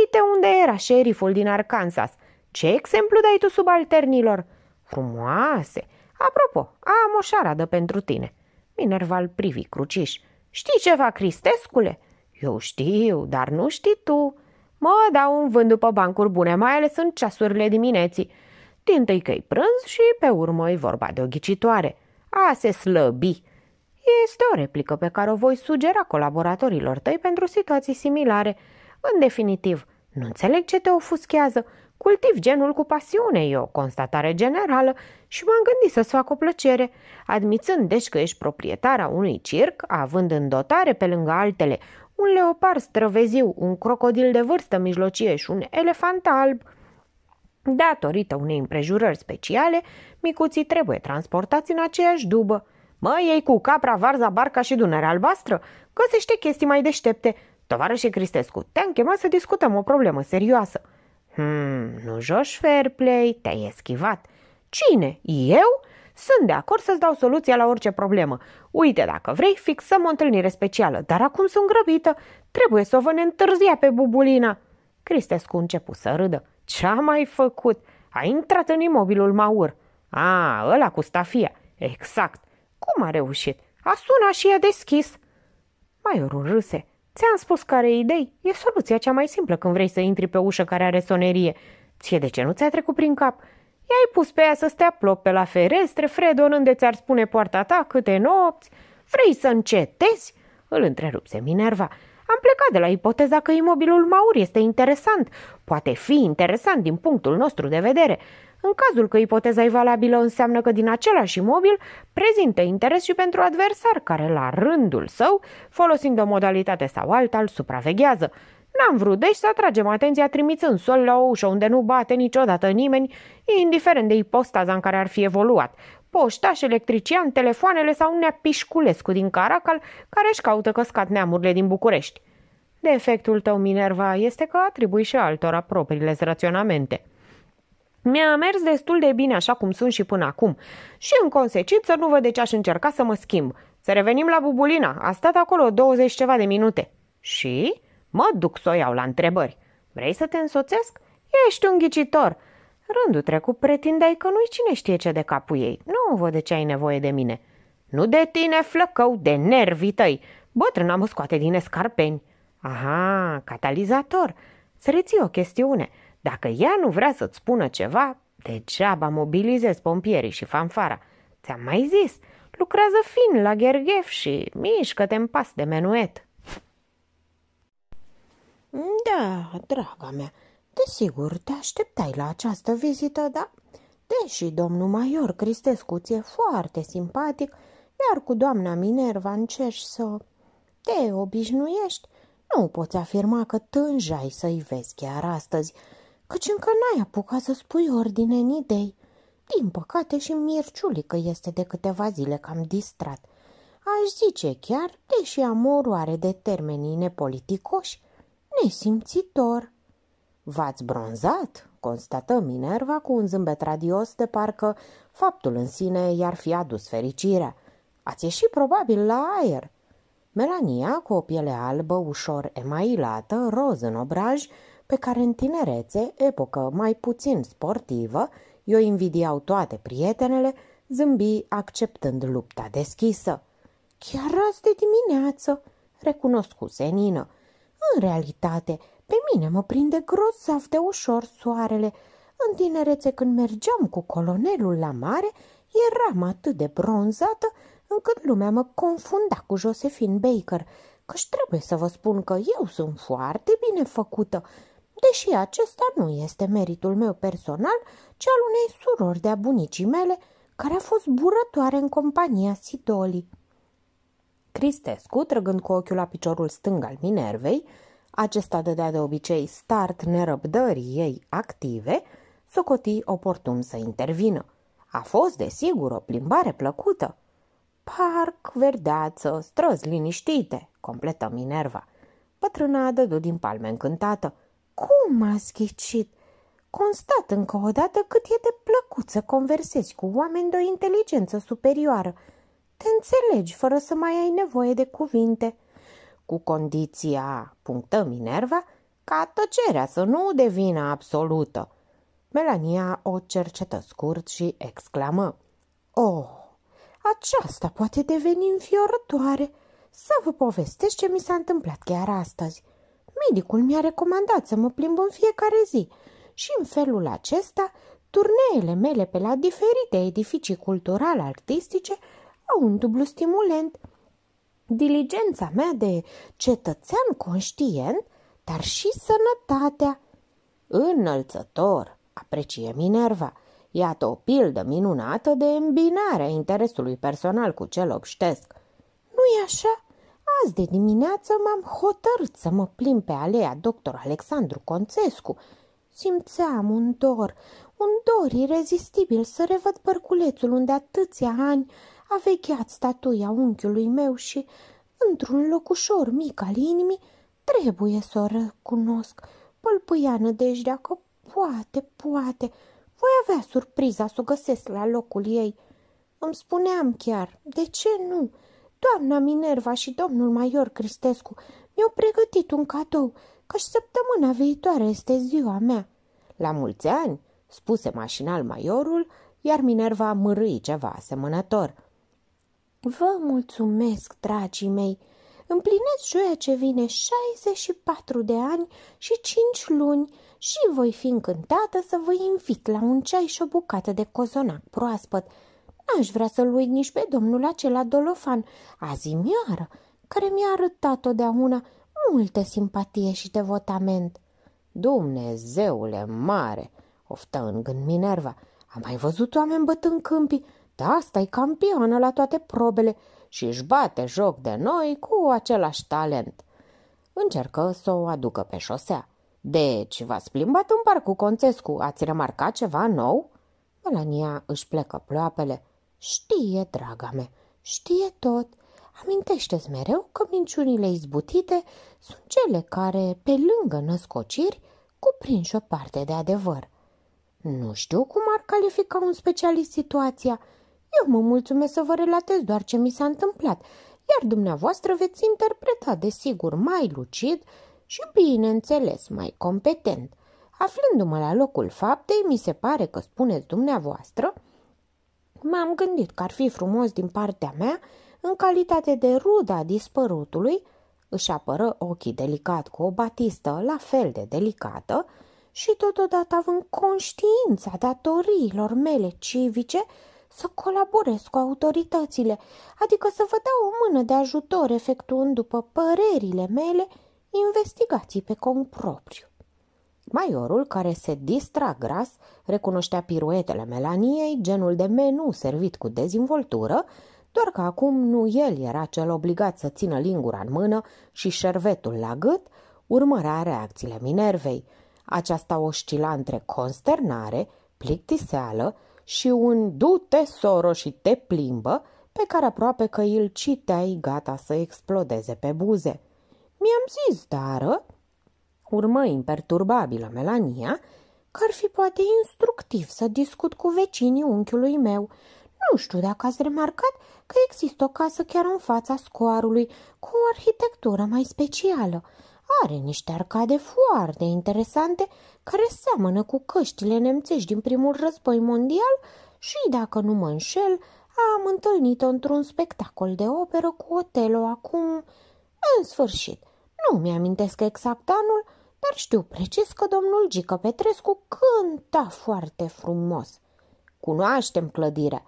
Uite unde era șeriful din Arkansas. Ce exemplu dai tu subalternilor? Frumoase! Apropo, am o șaradă pentru tine. Minerva îl privi cruciș. Știi ceva, Cristescule? Eu știu, dar nu știi tu. Mă dau un vânt după bancuri bune, mai ales în ceasurile dimineții. Din tâi că prânz și pe urmă e vorba de o ghicitoare. A se slăbi. Este o replică pe care o voi sugera colaboratorilor tăi pentru situații similare. În definitiv, nu înțeleg ce te ofuschează. Cultiv genul cu pasiune, e o constatare generală și m-am gândit să-ți fac o plăcere, admițând deci că ești proprietara unui circ, având în dotare pe lângă altele un leopard străveziu, un crocodil de vârstă mijlocie și un elefant alb. Datorită unei împrejurări speciale, micuții trebuie transportați în aceeași dubă. Mă, ei cu capra, varza, barca și Dunărea albastră? Găsește chestii mai deștepte. Tovarășe Cristescu, te-am chemat să discutăm o problemă serioasă – Hmm, nu joci fair play, te-ai eschivat. Cine? Eu? Sunt de acord să-ți dau soluția la orice problemă. Uite, dacă vrei, fixăm o întâlnire specială, dar acum sunt grăbită. Trebuie să o vă ne întârzia pe bubulina. Cristescu începu să râdă. Ce-a mai făcut? A intrat în imobilul Maur. A, ăla cu stafia. Exact. Cum a reușit? A sunat și a deschis. Maiorul râse. Ți-am spus care idei. E soluția cea mai simplă când vrei să intri pe ușă care are sonerie. Ție de ce nu ți-a trecut prin cap? I-ai pus pe ea să stea plop pe la ferestre, Fredon, unde ți-ar spune poarta ta, câte nopți? Vrei să încetezi? Îl întrerupse Minerva. Am plecat de la ipoteza că imobilul Maur este interesant. Poate fi interesant din punctul nostru de vedere. În cazul că ipoteza e valabilă, înseamnă că din același imobil prezintă interes și pentru adversar, care la rândul său, folosind o modalitate sau alta, îl supraveghează. N-am vrut deci să atragem atenția trimițând sol la o ușă unde nu bate niciodată nimeni, indiferent de ipostaza în care ar fi evoluat, poștaș, electrician, telefoanele sau un neac din Caracal care își caută căscat neamurile din București. Defectul tău, Minerva, este că atribui și altora propriile raționamente. Mi-a mers destul de bine așa cum sunt și până acum și în consecință nu văd de ce aș încerca să mă schimb. Să revenim la Bubulina, a stat acolo 20 ceva de minute. Și? Mă duc să o iau la întrebări. Vrei să te însoțesc? Ești un ghicitor. Rândul trecut pretindeai că nu-i cine știe ce de capul ei. Nu văd de ce ai nevoie de mine. Nu de tine, flăcău, de nervii tăi. Bătrâna mă scoate din escarpeni. Aha, catalizator. Să reții o chestiune – dacă ea nu vrea să-ți spună ceva, degeaba mobilizezi pompierii și fanfara. Ți-am mai zis, lucrează fin la gherghef și mișcă-te în pas de menuet. Da, draga mea, desigur te așteptai la această vizită, da? deși domnul Maior Cristescu ți-e foarte simpatic, iar cu doamna Minerva încerci să te obișnuiești, nu poți afirma că tânjai să-i vezi chiar astăzi – căci încă n-ai apucat să spui ordine în idei. Din păcate și Mirciulică este de câteva zile cam distrat. Aș zice chiar, deși amorul are de termenii nepoliticoși, nesimțitor. V-ați bronzat, constată Minerva cu un zâmbet radios de parcă faptul în sine i-ar fi adus fericirea. Ați ieșit probabil la aer. Melania, cu o piele albă ușor emailată, roz în obraj, pe care în tinerețe, epocă mai puțin sportivă, i-o invidiau toate prietenele, zâmbi acceptând lupta deschisă. Chiar azi de dimineață, recunoscuse Nină. În realitate, pe mine mă prinde grozav de ușor soarele. În tinerețe, când mergeam cu colonelul la mare, eram atât de bronzată încât lumea mă confunda cu Josephine Baker, căci trebuie să vă spun că eu sunt foarte bine făcută deși acesta nu este meritul meu personal, ci al unei surori de-a bunicii mele, care a fost burătoare în compania Sidoli. Cristescu, trăgând cu ochiul la piciorul stâng al Minervei, acesta dădea de obicei start nerăbdării ei active, socoti oportun să intervină. A fost, desigur, o plimbare plăcută. Parc, verdeață, străzi liniștite, completă Minerva. a dădu din palme încântată – cum a schicit? Constat încă o dată cât e de plăcut să conversezi cu oameni de o inteligență superioară. Te înțelegi fără să mai ai nevoie de cuvinte. Cu condiția, punctă Minerva, ca tăcerea să nu devină absolută. Melania o cercetă scurt și exclamă. Oh, aceasta poate deveni înfiorătoare. Să vă povestesc ce mi s-a întâmplat chiar astăzi medicul mi-a recomandat să mă plimb în fiecare zi și în felul acesta turneele mele pe la diferite edificii cultural-artistice au un dublu stimulent. Diligența mea de cetățean conștient, dar și sănătatea. Înălțător, aprecie Minerva. Iată o pildă minunată de îmbinare a interesului personal cu cel obștesc. Nu-i așa? Azi de dimineață m-am hotărât să mă plim pe alea doctor Alexandru Conțescu. Simțeam un dor, un dor irezistibil să revăd părculețul unde atâția ani a vecheat statuia unchiului meu și, într-un locușor mic al inimii, trebuie să o recunosc. Pălpâia nădejdea că poate, poate, voi avea surpriza să o găsesc la locul ei. Îmi spuneam chiar, de ce nu?" Doamna Minerva și domnul Maior Cristescu mi-au pregătit un cadou, căci săptămâna viitoare este ziua mea. La mulți ani, spuse mașinal maiorul, iar Minerva mărâi ceva asemănător. Vă mulțumesc, dragii mei! Împlinesc joia ce vine 64 de ani și 5 luni și voi fi încântată să vă invit la un ceai și o bucată de cozonac proaspăt, N-aș vrea să-l uit nici pe domnul acela dolofan, azimioară, care mi-a arătat totdeauna multă simpatie și devotament. Dumnezeule mare, oftă în gând Minerva, am mai văzut oameni bătând câmpii, dar asta e campioană la toate probele și își bate joc de noi cu același talent. Încercă să o aducă pe șosea. Deci, v-ați plimbat în parc cu Concescu ați remarcat ceva nou?" Melania își plecă ploapele. Știe, draga mea, știe tot. Amintește-ți mereu că minciunile izbutite sunt cele care, pe lângă născociri, cuprind și o parte de adevăr. Nu știu cum ar califica un specialist situația. Eu mă mulțumesc să vă relatez doar ce mi s-a întâmplat, iar dumneavoastră veți interpreta, desigur, mai lucid și, bineînțeles, mai competent. Aflându-mă la locul faptei, mi se pare că spuneți dumneavoastră – m-am gândit că ar fi frumos din partea mea, în calitate de ruda dispărutului, își apără ochii delicat cu o batistă la fel de delicată și totodată având conștiința datoriilor mele civice să colaborez cu autoritățile, adică să vă dau o mână de ajutor efectuând după părerile mele investigații pe cont propriu. Maiorul, care se distra gras, recunoștea piruetele Melaniei, genul de menu servit cu dezinvoltură, doar că acum nu el era cel obligat să țină lingura în mână și șervetul la gât, urmărea reacțiile Minervei. Aceasta oscila între consternare, plictiseală și un du-te, soro, și te plimbă, pe care aproape că îl citeai gata să explodeze pe buze. Mi-am zis, dară, Urmă imperturbabilă Melania că ar fi poate instructiv să discut cu vecinii unchiului meu. Nu știu dacă ați remarcat că există o casă chiar în fața scoarului cu o arhitectură mai specială. Are niște arcade foarte interesante care seamănă cu căștile nemțești din primul război mondial și, dacă nu mă înșel, am întâlnit-o într-un spectacol de operă cu Otelo acum... În sfârșit, nu mi-amintesc exact anul, dar știu precis că domnul Gică Petrescu cânta foarte frumos. Cunoaștem clădirea,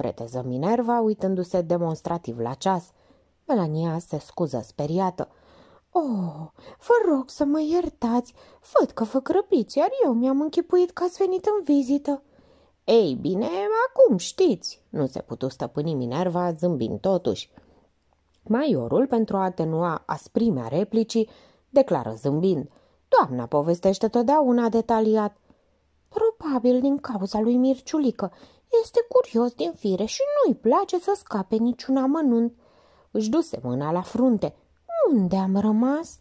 reteză Minerva uitându-se demonstrativ la ceas. Melania se scuză speriată. Oh, vă rog să mă iertați, văd că vă grăbiți, iar eu mi-am închipuit că ați venit în vizită. Ei bine, acum știți, nu se putu stăpâni Minerva zâmbind totuși. Maiorul, pentru a atenua asprimea replicii, declară zâmbind – Doamna povestește totdeauna detaliat. Probabil din cauza lui Mirciulică. Este curios din fire și nu-i place să scape niciun amănunt. Își duse mâna la frunte. Unde am rămas?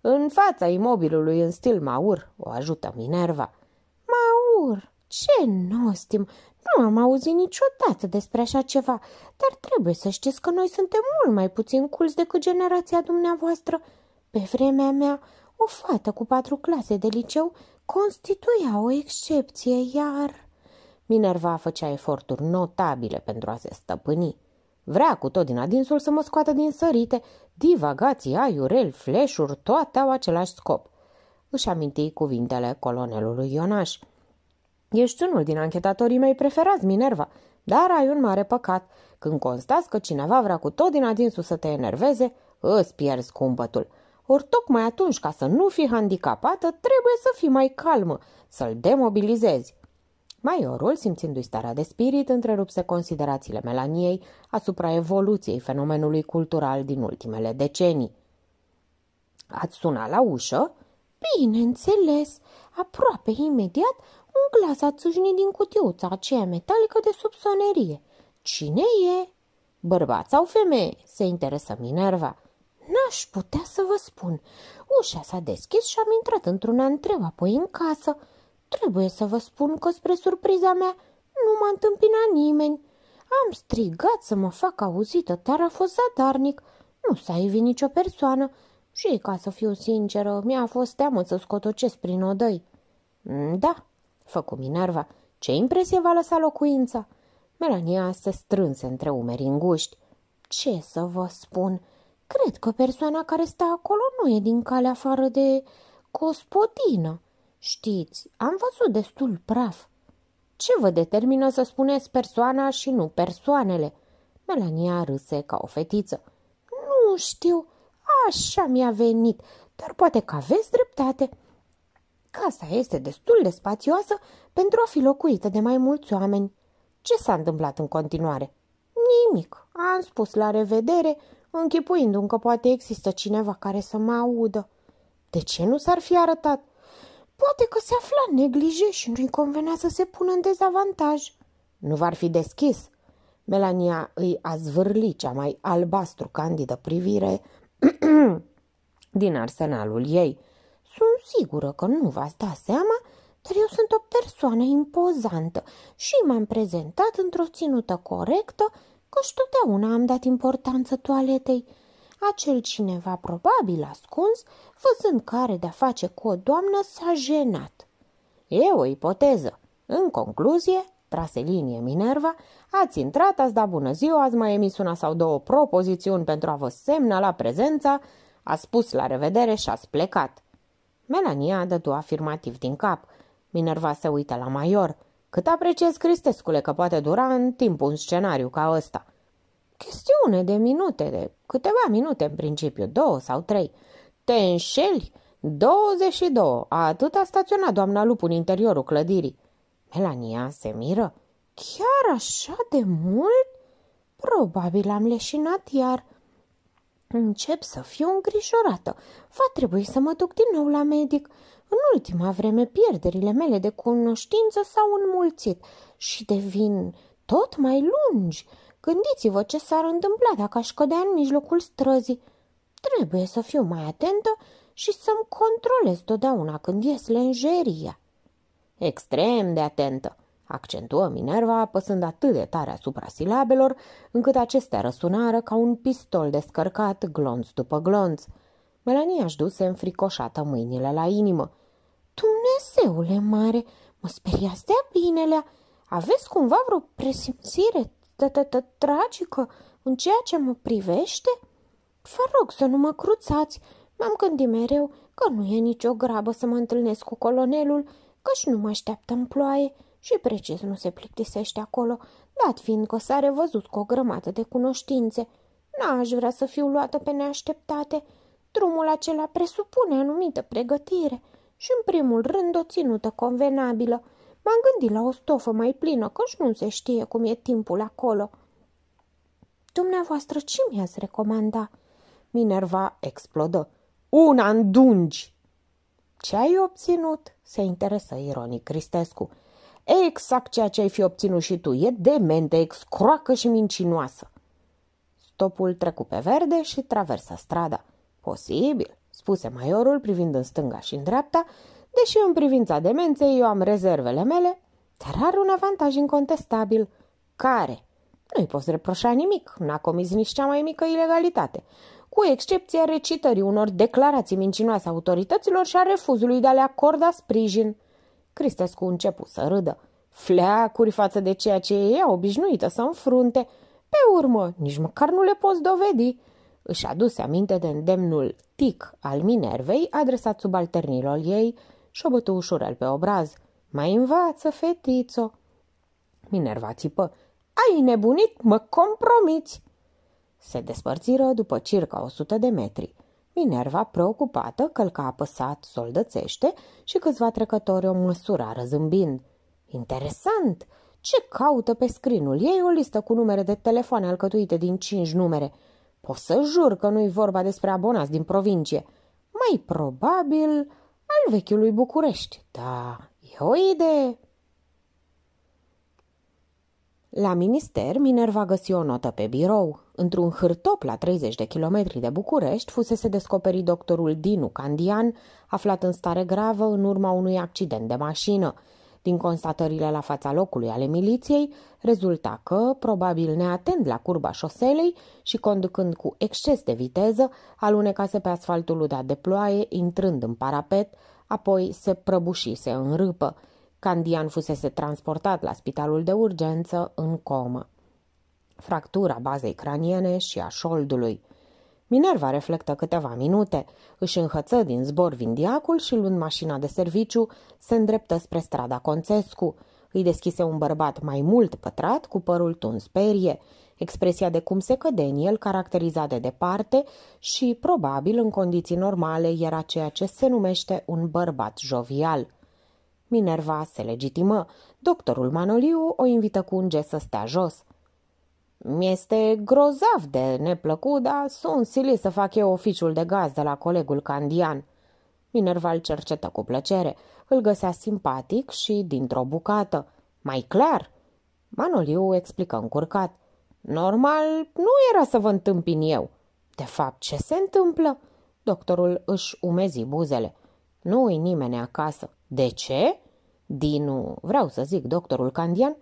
În fața imobilului în stil maur, o ajută Minerva. Maur, ce nostim! Nu am auzit niciodată despre așa ceva, dar trebuie să știți că noi suntem mult mai puțin culți decât generația dumneavoastră. Pe vremea mea o fată cu patru clase de liceu constituia o excepție, iar... Minerva făcea eforturi notabile pentru a se stăpâni. Vrea cu tot din adinsul să mă scoată din sărite. Divagații, aiurel, fleșuri, toate au același scop. Își aminti cuvintele colonelului Ionaș. Ești unul din anchetatorii mei preferați, Minerva, dar ai un mare păcat. Când constați că cineva vrea cu tot din adinsul să te enerveze, îți pierzi cumpătul. Ori tocmai atunci, ca să nu fii handicapată, trebuie să fii mai calmă, să-l demobilizezi. Maiorul, simțindu-i starea de spirit, întrerupse considerațiile Melaniei asupra evoluției fenomenului cultural din ultimele decenii. Ați sunat la ușă? Bineînțeles! Aproape imediat, un glas a țâșnit din cutiuța aceea metalică de subsonerie. Cine e? Bărbat sau femeie? Se interesă Minerva. N-aș putea să vă spun. Ușa s-a deschis și am intrat într-un antreu, apoi în casă. Trebuie să vă spun că, spre surpriza mea, nu m-a întâmpinat nimeni. Am strigat să mă fac auzită, dar a fost zadarnic. Nu s-a ivit nicio persoană. Și, ca să fiu sinceră, mi-a fost teamă să scotocesc prin odăi. Mm, da, făcu Minerva, ce impresie va lăsa locuința? Melania se strânse între umeri înguști. Ce să vă spun?" Cred că persoana care stă acolo nu e din cale afară de gospodină. Știți, am văzut destul praf. Ce vă determină să spuneți persoana și nu persoanele? Melania râse ca o fetiță. Nu știu, așa mi-a venit, dar poate că aveți dreptate. Casa este destul de spațioasă pentru a fi locuită de mai mulți oameni. Ce s-a întâmplat în continuare? Nimic. Am spus la revedere, închipuindu-mi că poate există cineva care să mă audă. De ce nu s-ar fi arătat? Poate că se afla neglije și nu-i convenea să se pună în dezavantaj. Nu v-ar fi deschis. Melania îi a zvârli cea mai albastru candidă privire (clears throat) din arsenalul ei. Sunt sigură că nu v-ați dat seama, dar eu sunt o persoană impozantă și m-am prezentat într-o ținută corectă căci totdeauna am dat importanță toaletei. Acel cineva probabil ascuns, văzând care de-a face cu o doamnă, s-a jenat. E o ipoteză. În concluzie, trase linie Minerva, ați intrat, ați dat bună ziua, ați mai emis una sau două propozițiuni pentru a vă semna la prezența, a spus la revedere și ați plecat. Melania a dădu afirmativ din cap. Minerva se uită la Maior. Cât apreciez Cristescule că poate dura în timp un scenariu ca ăsta? Chestiune de minute, de câteva minute în principiu, două sau trei. Te înșeli? 22. Atât a staționat doamna Lupu în interiorul clădirii. Melania se miră. Chiar așa de mult? Probabil am leșinat iar. Încep să fiu îngrijorată. Va trebui să mă duc din nou la medic. În ultima vreme, pierderile mele de cunoștință s-au înmulțit și devin tot mai lungi. Gândiți-vă ce s-ar întâmpla dacă aș cădea în mijlocul străzii. Trebuie să fiu mai atentă și să-mi controlez totdeauna când ies lenjeria. Extrem de atentă, accentuă Minerva apăsând atât de tare asupra silabelor, încât acestea răsunară ca un pistol descărcat glonț după glonț. Melania își duse înfricoșată mâinile la inimă. Dumnezeule mare, mă speriați de binelea. Aveți cumva vreo presimțire tragică în ceea ce mă privește? Vă rog să nu mă cruțați. M-am gândit mereu că nu e nicio grabă să mă întâlnesc cu colonelul, căci nu mă așteaptă în ploaie și precis nu se plictisește acolo, dat fiind că s-a revăzut cu o grămadă de cunoștințe. N-aș vrea să fiu luată pe neașteptate. Drumul acela presupune anumită pregătire – și în primul rând o ținută convenabilă. M-am gândit la o stofă mai plină, căci nu se știe cum e timpul acolo. Dumneavoastră, ce mi-ați recomanda? Minerva explodă. Una în dungi! Ce ai obținut? se interesă ironic Cristescu. Exact ceea ce ai fi obținut și tu. E demente, excroacă și mincinoasă. Stopul trecu pe verde și traversa strada. Posibil, spuse maiorul privind în stânga și în dreapta, deși în privința demenței eu am rezervele mele, dar are un avantaj incontestabil. Care? Nu-i poți reproșa nimic, n-a comis nici cea mai mică ilegalitate, cu excepția recitării unor declarații mincinoase autorităților și a refuzului de a le acorda sprijin. Cristescu începu să râdă, fleacuri față de ceea ce e ea obișnuită să înfrunte. Pe urmă, nici măcar nu le poți dovedi. Își aduse aminte de îndemnul tic al Minervei, adresat subalternilor ei, și-o bătu ușurel pe obraz. Mai învață, fetițo!" Minerva țipă. Ai nebunit? Mă compromiți!" Se despărțiră după circa 100 de metri. Minerva, preocupată, călca apăsat soldățește și câțiva trecători o măsura răzâmbind. Interesant! Ce caută pe scrinul ei o listă cu numere de telefoane alcătuite din cinci numere – Pot să jur că nu-i vorba despre abonați din provincie. Mai probabil al vechiului București. Da, e o idee. La minister, Minerva găsi o notă pe birou. Într-un hârtop la 30 de kilometri de București fusese descoperit doctorul Dinu Candian, aflat în stare gravă în urma unui accident de mașină. Din constatările la fața locului ale miliției, rezulta că, probabil neatent la curba șoselei și conducând cu exces de viteză, alunecase pe asfaltul udat de ploaie, intrând în parapet, apoi se prăbușise în râpă. Candian fusese transportat la spitalul de urgență în comă. Fractura bazei craniene și a șoldului – Minerva reflectă câteva minute, își înhăță din zbor vindiacul și luând mașina de serviciu, se îndreptă spre strada Concescu. Îi deschise un bărbat mai mult pătrat, cu părul tuns perie, expresia de cum se căde în el caracterizat de departe și, probabil, în condiții normale, era ceea ce se numește un bărbat jovial. Minerva se legitimă. Doctorul Manoliu o invită cu un gest să stea jos. Mi-este grozav de neplăcut, dar sunt silit să fac eu oficiul de gaz de la colegul Candian. Minerva îl cercetă cu plăcere. Îl găsea simpatic și dintr-o bucată. Mai clar? Manoliu explică încurcat. Normal, nu era să vă întâmpin eu. De fapt, ce se întâmplă? Doctorul își umezi buzele. Nu-i nimeni acasă. De ce? Dinu, vreau să zic, doctorul Candian,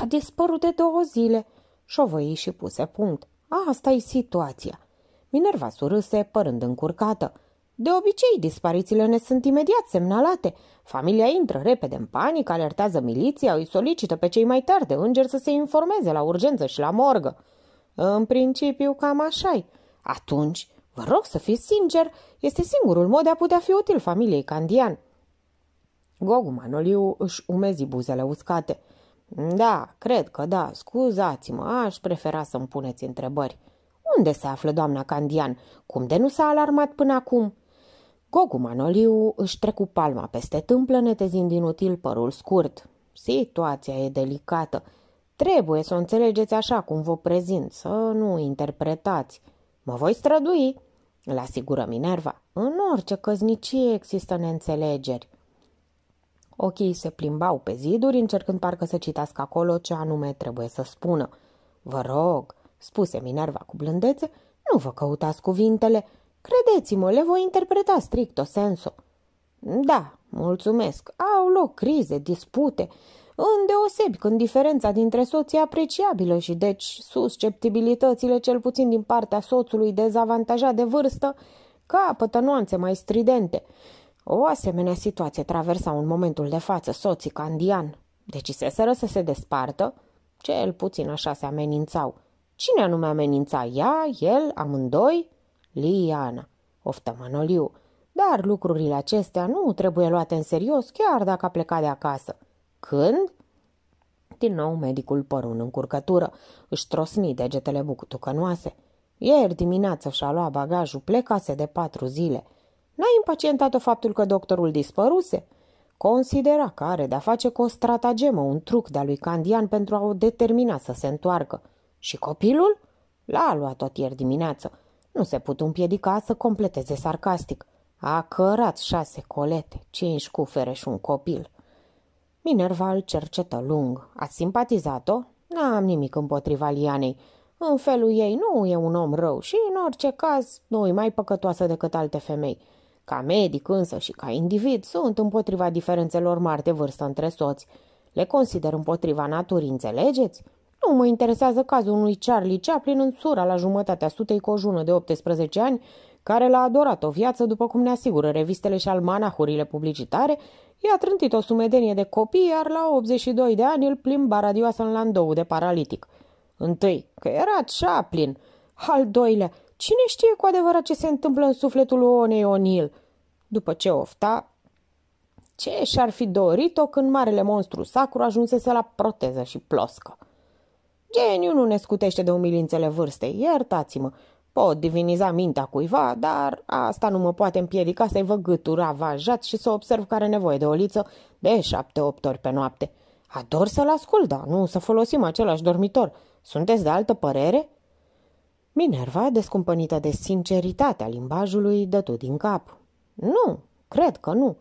a dispărut de două zile șovăi și puse punct. asta e situația. Minerva surâse, părând încurcată. De obicei, disparițiile ne sunt imediat semnalate. Familia intră repede în panică, alertează miliția, îi solicită pe cei mai tari de îngeri să se informeze la urgență și la morgă. În principiu, cam așa -i. Atunci, vă rog să fiți sincer, este singurul mod de a putea fi util familiei Candian. Gogu Manoliu își umezi buzele uscate. Da, cred că da, scuzați-mă, aș prefera să-mi puneți întrebări. Unde se află doamna Candian? Cum de nu s-a alarmat până acum?" Gogu Manoliu își trecu palma peste tâmplă, netezind inutil părul scurt. Situația e delicată. Trebuie să o înțelegeți așa cum vă prezint, să nu interpretați. Mă voi strădui, îl asigură Minerva. În orice căznicie există neînțelegeri. Ochii se plimbau pe ziduri, încercând parcă să citească acolo ce anume trebuie să spună. Vă rog, spuse Minerva cu blândețe, nu vă căutați cuvintele. Credeți-mă, le voi interpreta strict o senso. Da, mulțumesc, au loc crize, dispute, îndeosebi când diferența dintre soți e apreciabilă și deci susceptibilitățile, cel puțin din partea soțului dezavantajat de vârstă, capătă nuanțe mai stridente. O asemenea situație traversa în momentul de față soții Candian. Deciseseră să se despartă, cel puțin așa se amenințau. Cine anume amenința? Ea, el, amândoi? Liana. Oftă Manoliu. Dar lucrurile acestea nu trebuie luate în serios, chiar dacă a plecat de acasă. Când? Din nou medicul părun în curcătură. își trosni degetele bucutucănoase. Ieri dimineață și-a luat bagajul, plecase de patru zile – N-a impacientat-o faptul că doctorul dispăruse. Considera că are de-a face cu o stratagemă, un truc de-a lui Candian pentru a o determina să se întoarcă. Și copilul? L-a luat tot ieri dimineață. Nu se putu împiedica să completeze sarcastic. A cărat șase colete, cinci cufere și un copil. Minerva îl cercetă lung. A simpatizat-o? N-am nimic împotriva Lianei. În felul ei nu e un om rău și, în orice caz, nu e mai păcătoasă decât alte femei. Ca medic însă și ca individ sunt împotriva diferențelor mari de vârstă între soți. Le consider împotriva naturii, înțelegeți? Nu mă interesează cazul unui Charlie Chaplin în sura la jumătatea sutei cu o jună de 18 ani, care l-a adorat o viață, după cum ne asigură revistele și almanahurile publicitare, i-a trântit o sumedenie de copii, iar la 82 de ani îl plimba radioasă în landou de paralitic. Întâi, că era Chaplin. Al doilea, Cine știe cu adevărat ce se întâmplă în sufletul lui Onei Onil? După ce ofta, ce și-ar fi dorit-o când marele monstru sacru ajunsese la proteză și ploscă? Geniu nu ne scutește de umilințele vârstei, iertați-mă. Pot diviniza mintea cuiva, dar asta nu mă poate împiedica să-i vă gâturi avajat și să observ care are nevoie de o liță de șapte-opt ori pe noapte. Ador să-l ascult, dar nu să folosim același dormitor. Sunteți de altă părere?" Minerva, descumpănită de sinceritatea limbajului, dătu din cap. Nu, cred că nu.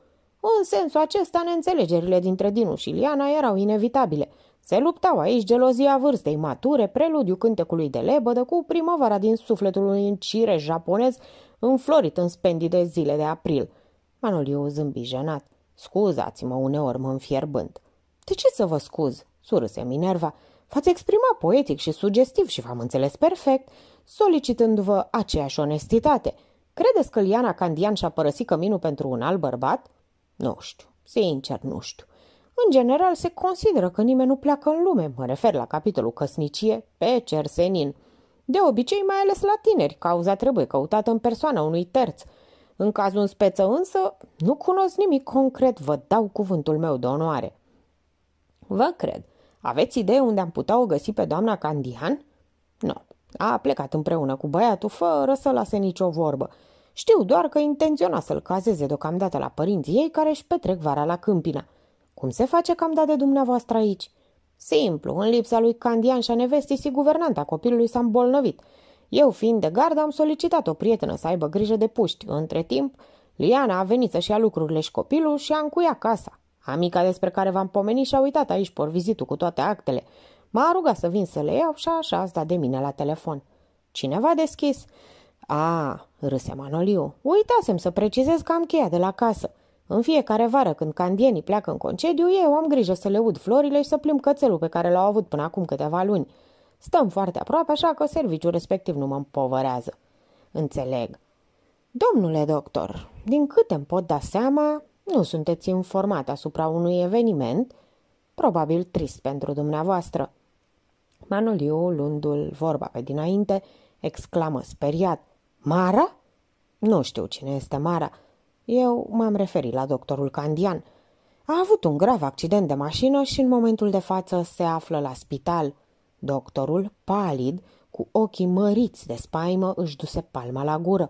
În sensul acesta, neînțelegerile dintre Dinu și Liana erau inevitabile. Se luptau aici gelozia vârstei mature, preludiu cântecului de lebădă cu primăvara din sufletul unui încire japonez înflorit în spendii de zile de april. Manoliu zâmbi jenat. Scuzați-mă, uneori mă înfierbând. De ce să vă scuz? surâse Minerva. V-ați exprimat poetic și sugestiv și v-am înțeles perfect solicitându-vă aceeași onestitate. Credeți că Liana Candian și-a părăsit căminul pentru un alt bărbat? Nu știu, sincer nu știu. În general se consideră că nimeni nu pleacă în lume, mă refer la capitolul căsnicie, pe cersenin. De obicei, mai ales la tineri, cauza trebuie căutată în persoana unui terț. În cazul în speță însă, nu cunosc nimic concret, vă dau cuvântul meu de onoare. Vă cred. Aveți idee unde am putea o găsi pe doamna Candian? A plecat împreună cu băiatul fără să lase nicio vorbă. Știu doar că intenționa să-l cazeze deocamdată la părinții ei care își petrec vara la Câmpina. Cum se face cam da dat de dumneavoastră aici? Simplu, în lipsa lui Candian și a nevestii și guvernanta copilului s-a îmbolnăvit. Eu, fiind de gardă, am solicitat o prietenă să aibă grijă de puști. Între timp, Liana a venit să-și ia lucrurile și copilul și a încuiat casa. Amica despre care v-am pomenit și-a uitat aici por vizitul cu toate actele. M-a rugat să vin să le iau și așa a stat de mine la telefon. Cineva deschis? A, râse Manoliu, uitasem să precizez că am cheia de la casă. În fiecare vară, când candienii pleacă în concediu, eu am grijă să le ud florile și să plim cățelul pe care l-au avut până acum câteva luni. Stăm foarte aproape, așa că serviciul respectiv nu mă împovărează. Înțeleg. Domnule doctor, din câte îmi pot da seama, nu sunteți informat asupra unui eveniment, probabil trist pentru dumneavoastră. Manoliu, luându-l vorba pe dinainte, exclamă speriat. Mara? Nu știu cine este Mara. Eu m-am referit la doctorul Candian. A avut un grav accident de mașină și în momentul de față se află la spital. Doctorul, palid, cu ochii măriți de spaimă, își duse palma la gură.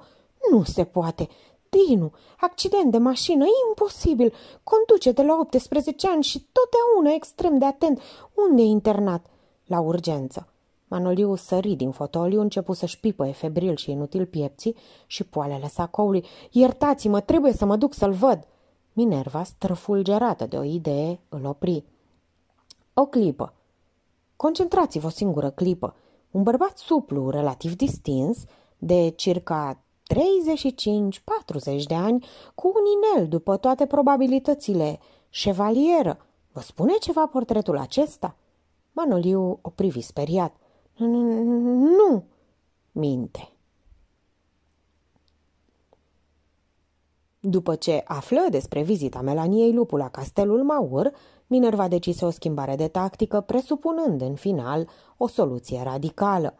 Nu se poate! Dinu, accident de mașină, imposibil! Conduce de la 18 ani și totdeauna extrem de atent. Unde e internat?" La urgență. Manoliu sări din fotoliu, începu să-și pipăie febril și inutil piepții și poalele sacoului. Iertați-mă, trebuie să mă duc să-l văd!" Minerva, străfulgerată de o idee, îl opri. O clipă. Concentrați-vă o singură clipă. Un bărbat suplu, relativ distins, de circa 35-40 de ani, cu un inel, după toate probabilitățile, șevalieră. Vă spune ceva portretul acesta? Manoliu o privi speriat. Nu! Minte. După ce află despre vizita Melaniei Lupu la castelul Maur, Minerva decise o schimbare de tactică, presupunând în final o soluție radicală.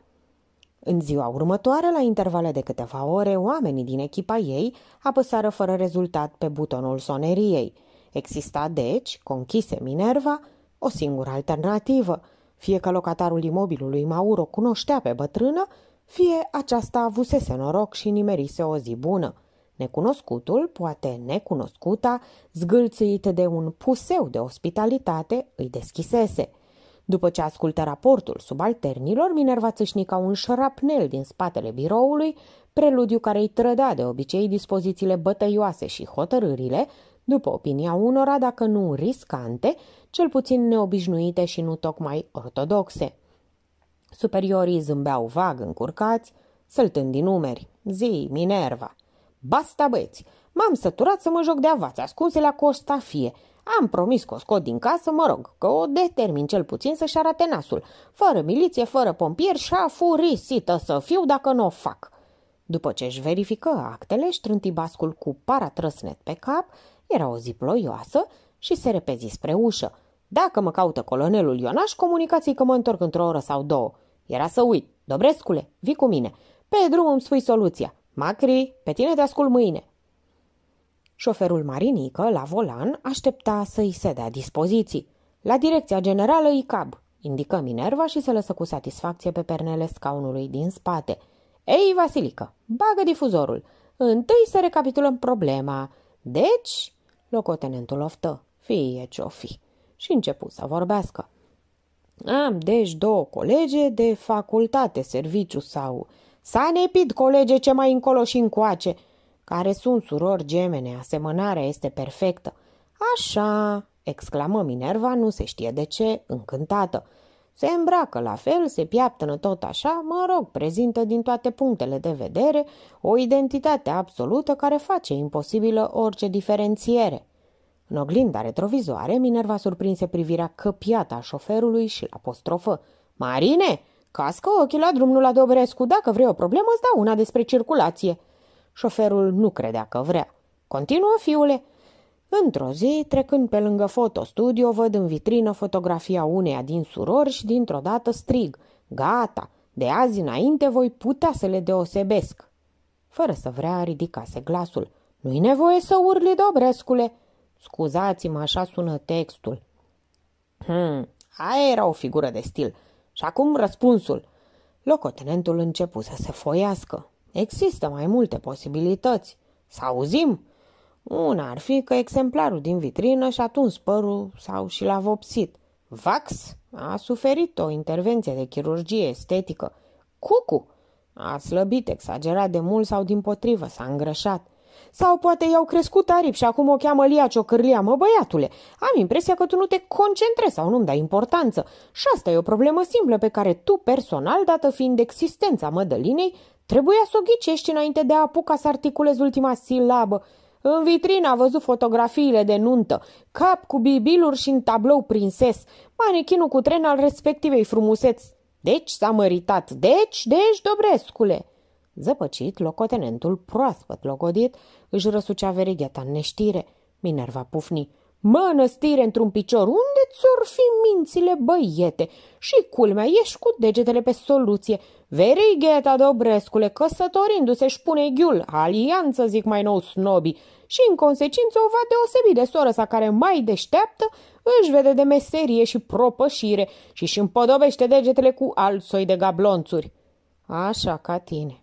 În ziua următoare, la intervale de câteva ore, oamenii din echipa ei apăsară fără rezultat pe butonul soneriei. Exista, deci, conchise Minerva, o singură alternativă, fie că locatarul imobilului Mauro cunoștea pe bătrână, fie aceasta avusese noroc și nimerise o zi bună. Necunoscutul, poate necunoscuta, zgâlțuit de un puseu de ospitalitate, îi deschisese. După ce ascultă raportul subalternilor, Minerva ca un șrapnel din spatele biroului, preludiu care îi trăda de obicei dispozițiile bătăioase și hotărârile, după opinia unora, dacă nu riscante, cel puțin neobișnuite și nu tocmai ortodoxe. Superiorii zâmbeau vag încurcați, săltând din umeri. Zi, Minerva! Basta, băieți! M-am săturat să mă joc de avați, ascunse la fie. Am promis că o scot din casă, mă rog, că o determin cel puțin să-și arate nasul. Fără miliție, fără pompieri și a furisită să fiu dacă nu o fac. După ce își verifică actele, strânti bascul cu paratrăsnet pe cap, era o zi ploioasă și se repezi spre ușă. Dacă mă caută colonelul Ionaș, comunicați-i că mă întorc într-o oră sau două. Era să uit. Dobrescule, vii cu mine. Pe drum îmi spui soluția. Macri, pe tine te ascult mâine. Șoferul marinică, la volan, aștepta să-i se dea dispoziții. La direcția generală ICAB, indică Minerva și se lăsă cu satisfacție pe pernele scaunului din spate – ei, Vasilică, bagă difuzorul. Întâi să recapitulăm problema. Deci, locotenentul oftă, fie ce-o fi, și începu să vorbească. Am deci două colege de facultate, serviciu sau... S-a nepit colege ce mai încolo și încoace, care sunt surori gemene, asemănarea este perfectă. Așa, exclamă Minerva, nu se știe de ce, încântată. Se îmbracă la fel, se piaptănă tot așa, mă rog, prezintă din toate punctele de vedere o identitate absolută care face imposibilă orice diferențiere. În oglinda retrovizoare, Minerva surprinse privirea căpiată a șoferului și la apostrofă. Marine, cască ochii la drumul la Dobrescu, dacă vrei o problemă, îți dau una despre circulație. Șoferul nu credea că vrea. Continuă, fiule, Într-o zi, trecând pe lângă fotostudio, văd în vitrină fotografia uneia din surori și dintr-o dată strig. Gata, de azi înainte voi putea să le deosebesc. Fără să vrea, ridicase glasul. Nu-i nevoie să urli, Dobrescule. Scuzați-mă, așa sună textul. Hmm, aia era o figură de stil. Și acum răspunsul. Locotenentul începu să se foiască. Există mai multe posibilități. Să auzim? Una ar fi că exemplarul din vitrină și-a tuns părul sau și l-a vopsit. Vax a suferit o intervenție de chirurgie estetică. Cucu a slăbit exagerat de mult sau din potrivă s-a îngrășat. Sau poate i-au crescut aripi și acum o cheamă Lia Ciocârlia. Mă, băiatule, am impresia că tu nu te concentrezi sau nu-mi dai importanță. Și asta e o problemă simplă pe care tu, personal, dată fiind existența mădălinei, trebuia să o ghicești înainte de a apuca să articulezi ultima silabă. În vitrină a văzut fotografiile de nuntă, cap cu bibiluri și în tablou prinses, manechinul cu tren al respectivei frumuseți. Deci s-a măritat, deci, deci, Dobrescule!" Zăpăcit, locotenentul, proaspăt logodit, își răsucea verigheta în neștire. Minerva pufni. Mă, năstire într-un picior, unde ți-or fi mințile, băiete? Și culmea, ieși cu degetele pe soluție. Verigheta, Dobrescule, căsătorindu-se își pune ghiul, alianță, zic mai nou snobii, și în consecință o va deosebi de soră sa care mai deșteaptă își vede de meserie și propășire și își împodobește degetele cu alt soi de gablonțuri. Așa ca tine,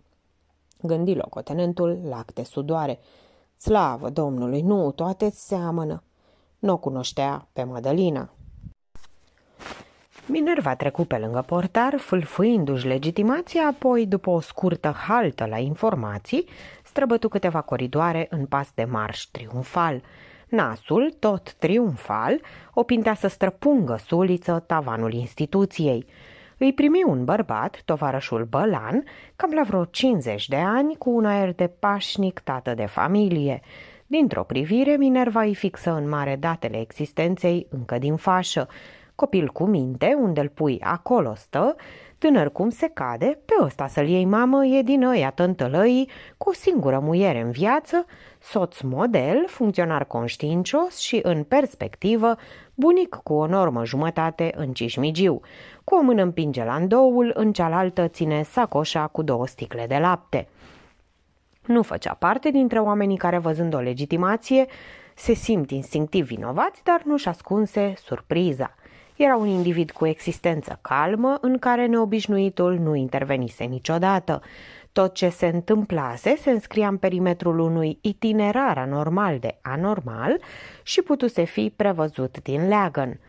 gândi locotenentul lacte sudoare. Slavă Domnului, nu, toate seamănă. Nu o cunoștea pe Madalina, Minerva trecu pe lângă portar, fâlfâindu-și legitimația, apoi, după o scurtă haltă la informații, străbătu câteva coridoare în pas de marș triumfal. Nasul, tot triumfal, o pintea să străpungă suliță tavanul instituției. Îi primi un bărbat, tovarășul Bălan, cam la vreo 50 de ani, cu un aer de pașnic tată de familie. Dintr-o privire, Minerva îi fixă în mare datele existenței încă din fașă. Copil cu minte, unde îl pui, acolo stă, tânăr cum se cade, pe ăsta să-l iei mamă e din ăia tântălăii, cu o singură muiere în viață, soț model, funcționar conștiincios și, în perspectivă, bunic cu o normă jumătate în cișmigiu. Cu o mână împinge îndoul, în cealaltă ține sacoșa cu două sticle de lapte. Nu făcea parte dintre oamenii care, văzând o legitimație, se simt instinctiv vinovați, dar nu-și ascunse surpriza – era un individ cu existență calmă în care neobișnuitul nu intervenise niciodată. Tot ce se întâmplase se înscria în perimetrul unui itinerar anormal de anormal și putuse fi prevăzut din leagăn.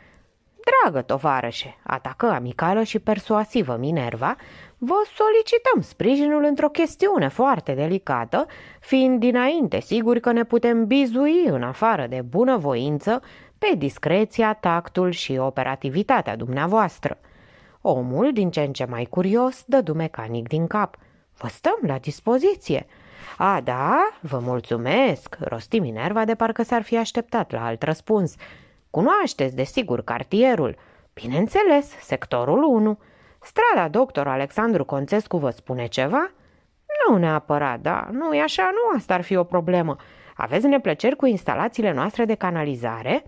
Dragă tovarășe, atacă amicală și persuasivă Minerva, vă solicităm sprijinul într-o chestiune foarte delicată, fiind dinainte siguri că ne putem bizui în afară de bunăvoință pe discreția, tactul și operativitatea dumneavoastră. Omul, din ce în ce mai curios, dă mecanic din cap. Vă stăm la dispoziție. A, da? Vă mulțumesc, rosti Minerva de parcă s-ar fi așteptat la alt răspuns. Cunoașteți, desigur, cartierul. Bineînțeles, sectorul 1. Strada doctor Alexandru Conțescu vă spune ceva? Nu neapărat, da, nu e așa, nu asta ar fi o problemă. Aveți neplăceri cu instalațiile noastre de canalizare?"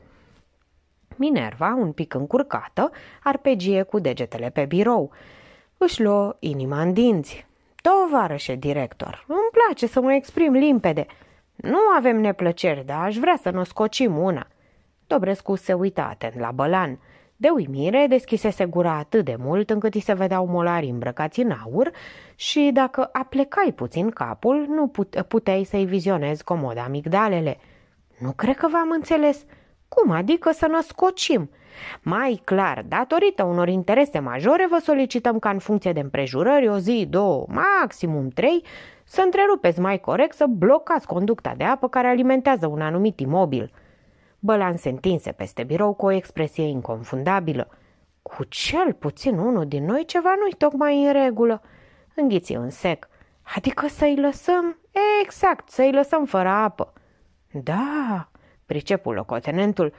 Minerva, un pic încurcată, arpegie cu degetele pe birou. Își luă inima în dinți. Tovarășe director, îmi place să mă exprim limpede. Nu avem neplăceri, dar aș vrea să nu scocim una. Dobrescu se uită atent la bălan. De uimire, deschisese gura atât de mult încât îi se vedeau molari îmbrăcați în aur și dacă aplecai puțin capul, nu puteai să-i vizionezi comoda amigdalele. Nu cred că v-am înțeles. Cum adică să născocim? Mai clar, datorită unor interese majore, vă solicităm ca în funcție de împrejurări, o zi, două, maximum trei, să întrerupeți mai corect, să blocați conducta de apă care alimentează un anumit imobil. Bălan se întinse peste birou cu o expresie inconfundabilă. Cu cel puțin unul din noi ceva nu-i tocmai în regulă. Înghiți în sec. Adică să-i lăsăm? Exact, să-i lăsăm fără apă. Da, pricepul locotenentul,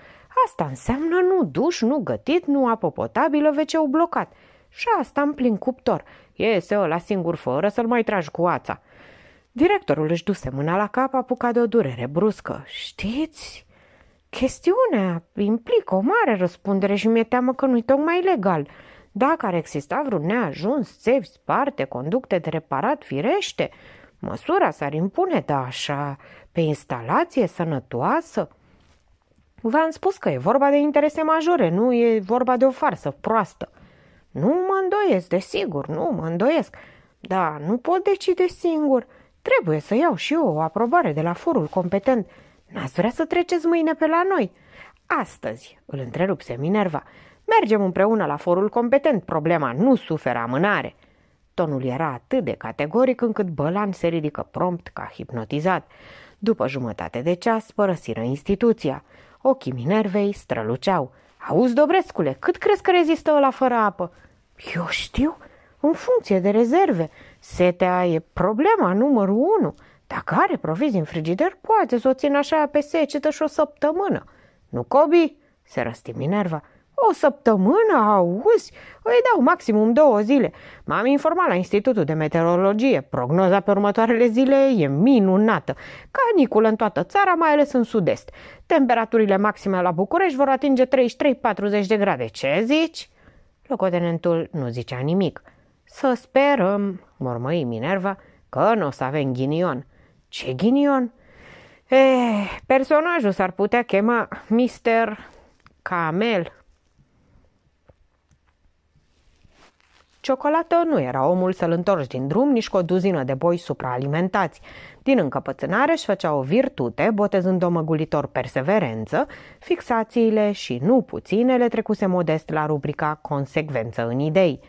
asta înseamnă nu duș, nu gătit, nu apă potabilă, wc blocat. Și asta în plin cuptor. Iese ăla singur fără să-l mai tragi cu ața. Directorul își duse mâna la cap, apuca de o durere bruscă. Știți, chestiunea implică o mare răspundere și mi-e teamă că nu-i tocmai legal. Dacă ar exista vreun neajuns, țevi sparte, conducte de reparat, firește, măsura s-ar impune, da așa, pe instalație sănătoasă... V-am spus că e vorba de interese majore, nu e vorba de o farsă proastă. Nu mă îndoiesc, desigur, nu mă îndoiesc, dar nu pot decide singur. Trebuie să iau și eu o aprobare de la forul competent. N-ați vrea să treceți mâine pe la noi? Astăzi, îl întrerupse Minerva, mergem împreună la forul competent, problema nu suferă amânare. Tonul era atât de categoric încât Bălan se ridică prompt ca hipnotizat. După jumătate de ceas părăsiră instituția. Ochii Minervei străluceau. Auzi, Dobrescule, cât crezi că rezistă la fără apă? Eu știu, în funcție de rezerve. Setea e problema numărul unu. Dacă are provizii în frigider, poate să o țin așa pe secetă și o săptămână. Nu, Cobi? Se răsti Minerva. O săptămână, auzi? Îi dau maximum două zile. M-am informat la Institutul de Meteorologie. Prognoza pe următoarele zile e minunată. Caniculă în toată țara, mai ales în sud-est. Temperaturile maxime la București vor atinge 33-40 de grade. Ce zici? Locotenentul nu zicea nimic. Să sperăm, mormăi Minerva, că nu o să avem ghinion. Ce ghinion? Eh, personajul s-ar putea chema Mister Camel Ciocolată nu era omul să-l întorci din drum nici cu o duzină de boi supraalimentați. Din încăpățânare își făcea o virtute, botezând-o măgulitor perseverență, fixațiile și nu puține le trecuse modest la rubrica consecvență în idei.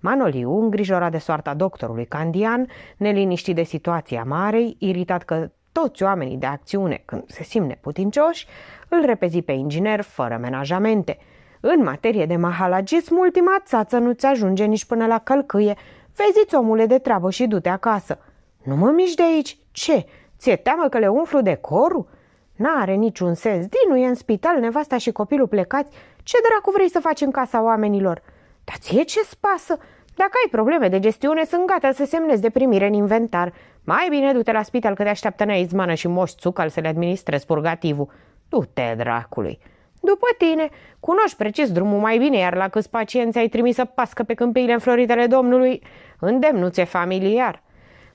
Manoliu, îngrijorat de soarta doctorului Candian, neliniștit de situația marei, iritat că toți oamenii de acțiune, când se simt neputincioși, îl repezi pe inginer fără menajamente – în materie de mahalagism, ultima țață nu-ți ajunge nici până la călcâie. Veziți omule, de treabă și du-te acasă. Nu mă mișc de aici. Ce? Ți-e teamă că le umflu de coru? N-are niciun sens. Dinu e în spital, nevasta și copilul plecați. Ce dracu vrei să faci în casa oamenilor? Dar ție ce spasă? Dacă ai probleme de gestiune, sunt gata să semnezi de primire în inventar. Mai bine du-te la spital că te așteaptă neizmană și moș țucal să le administrezi purgativul. Du-te, dracului! După tine, cunoști precis drumul mai bine, iar la câți pacienți ai trimis să pască pe câmpiile înfloritele Domnului, îndemnuțe familiar.